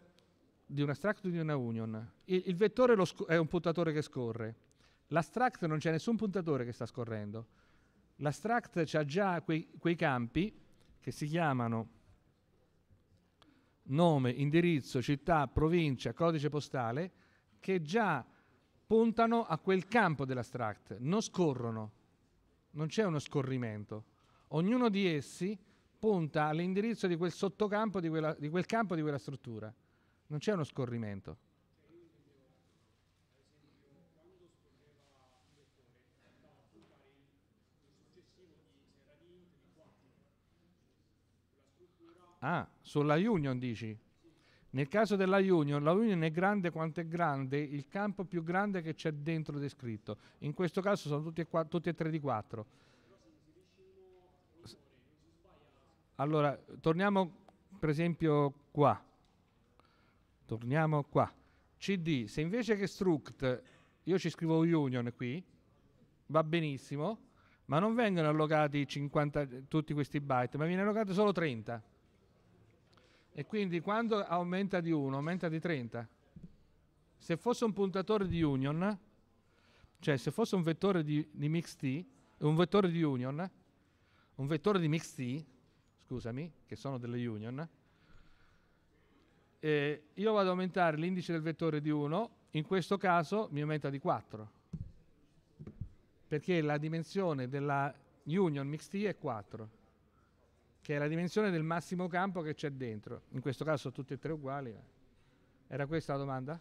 di un abstract o di una union? Il, il vettore è un puntatore che scorre. L'abstract non c'è nessun puntatore che sta scorrendo. L'abstract ha già quei, quei campi che si chiamano nome, indirizzo, città, provincia, codice postale, che già puntano a quel campo dell'astract, non scorrono, non c'è uno scorrimento. Ognuno di essi punta all'indirizzo di quel sottocampo, di, quella, di quel campo, di quella struttura. Non c'è uno scorrimento. Ah, sulla Union dici? Nel caso della Union, la Union è grande quanto è grande il campo più grande che c'è dentro descritto. In questo caso sono tutti e, qua, tutti e tre di quattro. Allora, torniamo per esempio qua. Torniamo qua. CD, se invece che struct io ci scrivo union qui, va benissimo, ma non vengono allocati 50, tutti questi byte, ma viene allocato solo 30. E quindi quando aumenta di 1, aumenta di 30. Se fosse un puntatore di union, cioè se fosse un vettore di, di mix t, un vettore di union, un vettore di mix t, scusami, che sono delle union, eh, io vado ad aumentare l'indice del vettore di 1, in questo caso mi aumenta di 4, perché la dimensione della union mix t è 4 che è la dimensione del massimo campo che c'è dentro. In questo caso tutti e tre uguali. Era questa la domanda?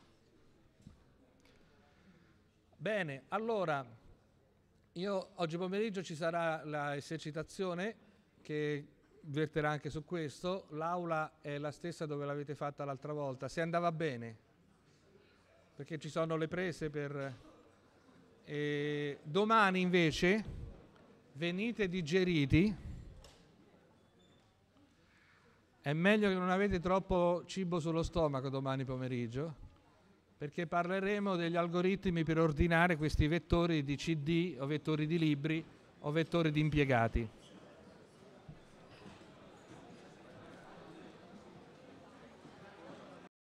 Bene, allora, io oggi pomeriggio ci sarà l'esercitazione che verterà anche su questo. L'aula è la stessa dove l'avete fatta l'altra volta, se andava bene, perché ci sono le prese per... E domani invece venite digeriti è meglio che non avete troppo cibo sullo stomaco domani pomeriggio, perché parleremo degli algoritmi per ordinare questi vettori di CD o vettori di libri o vettori di impiegati.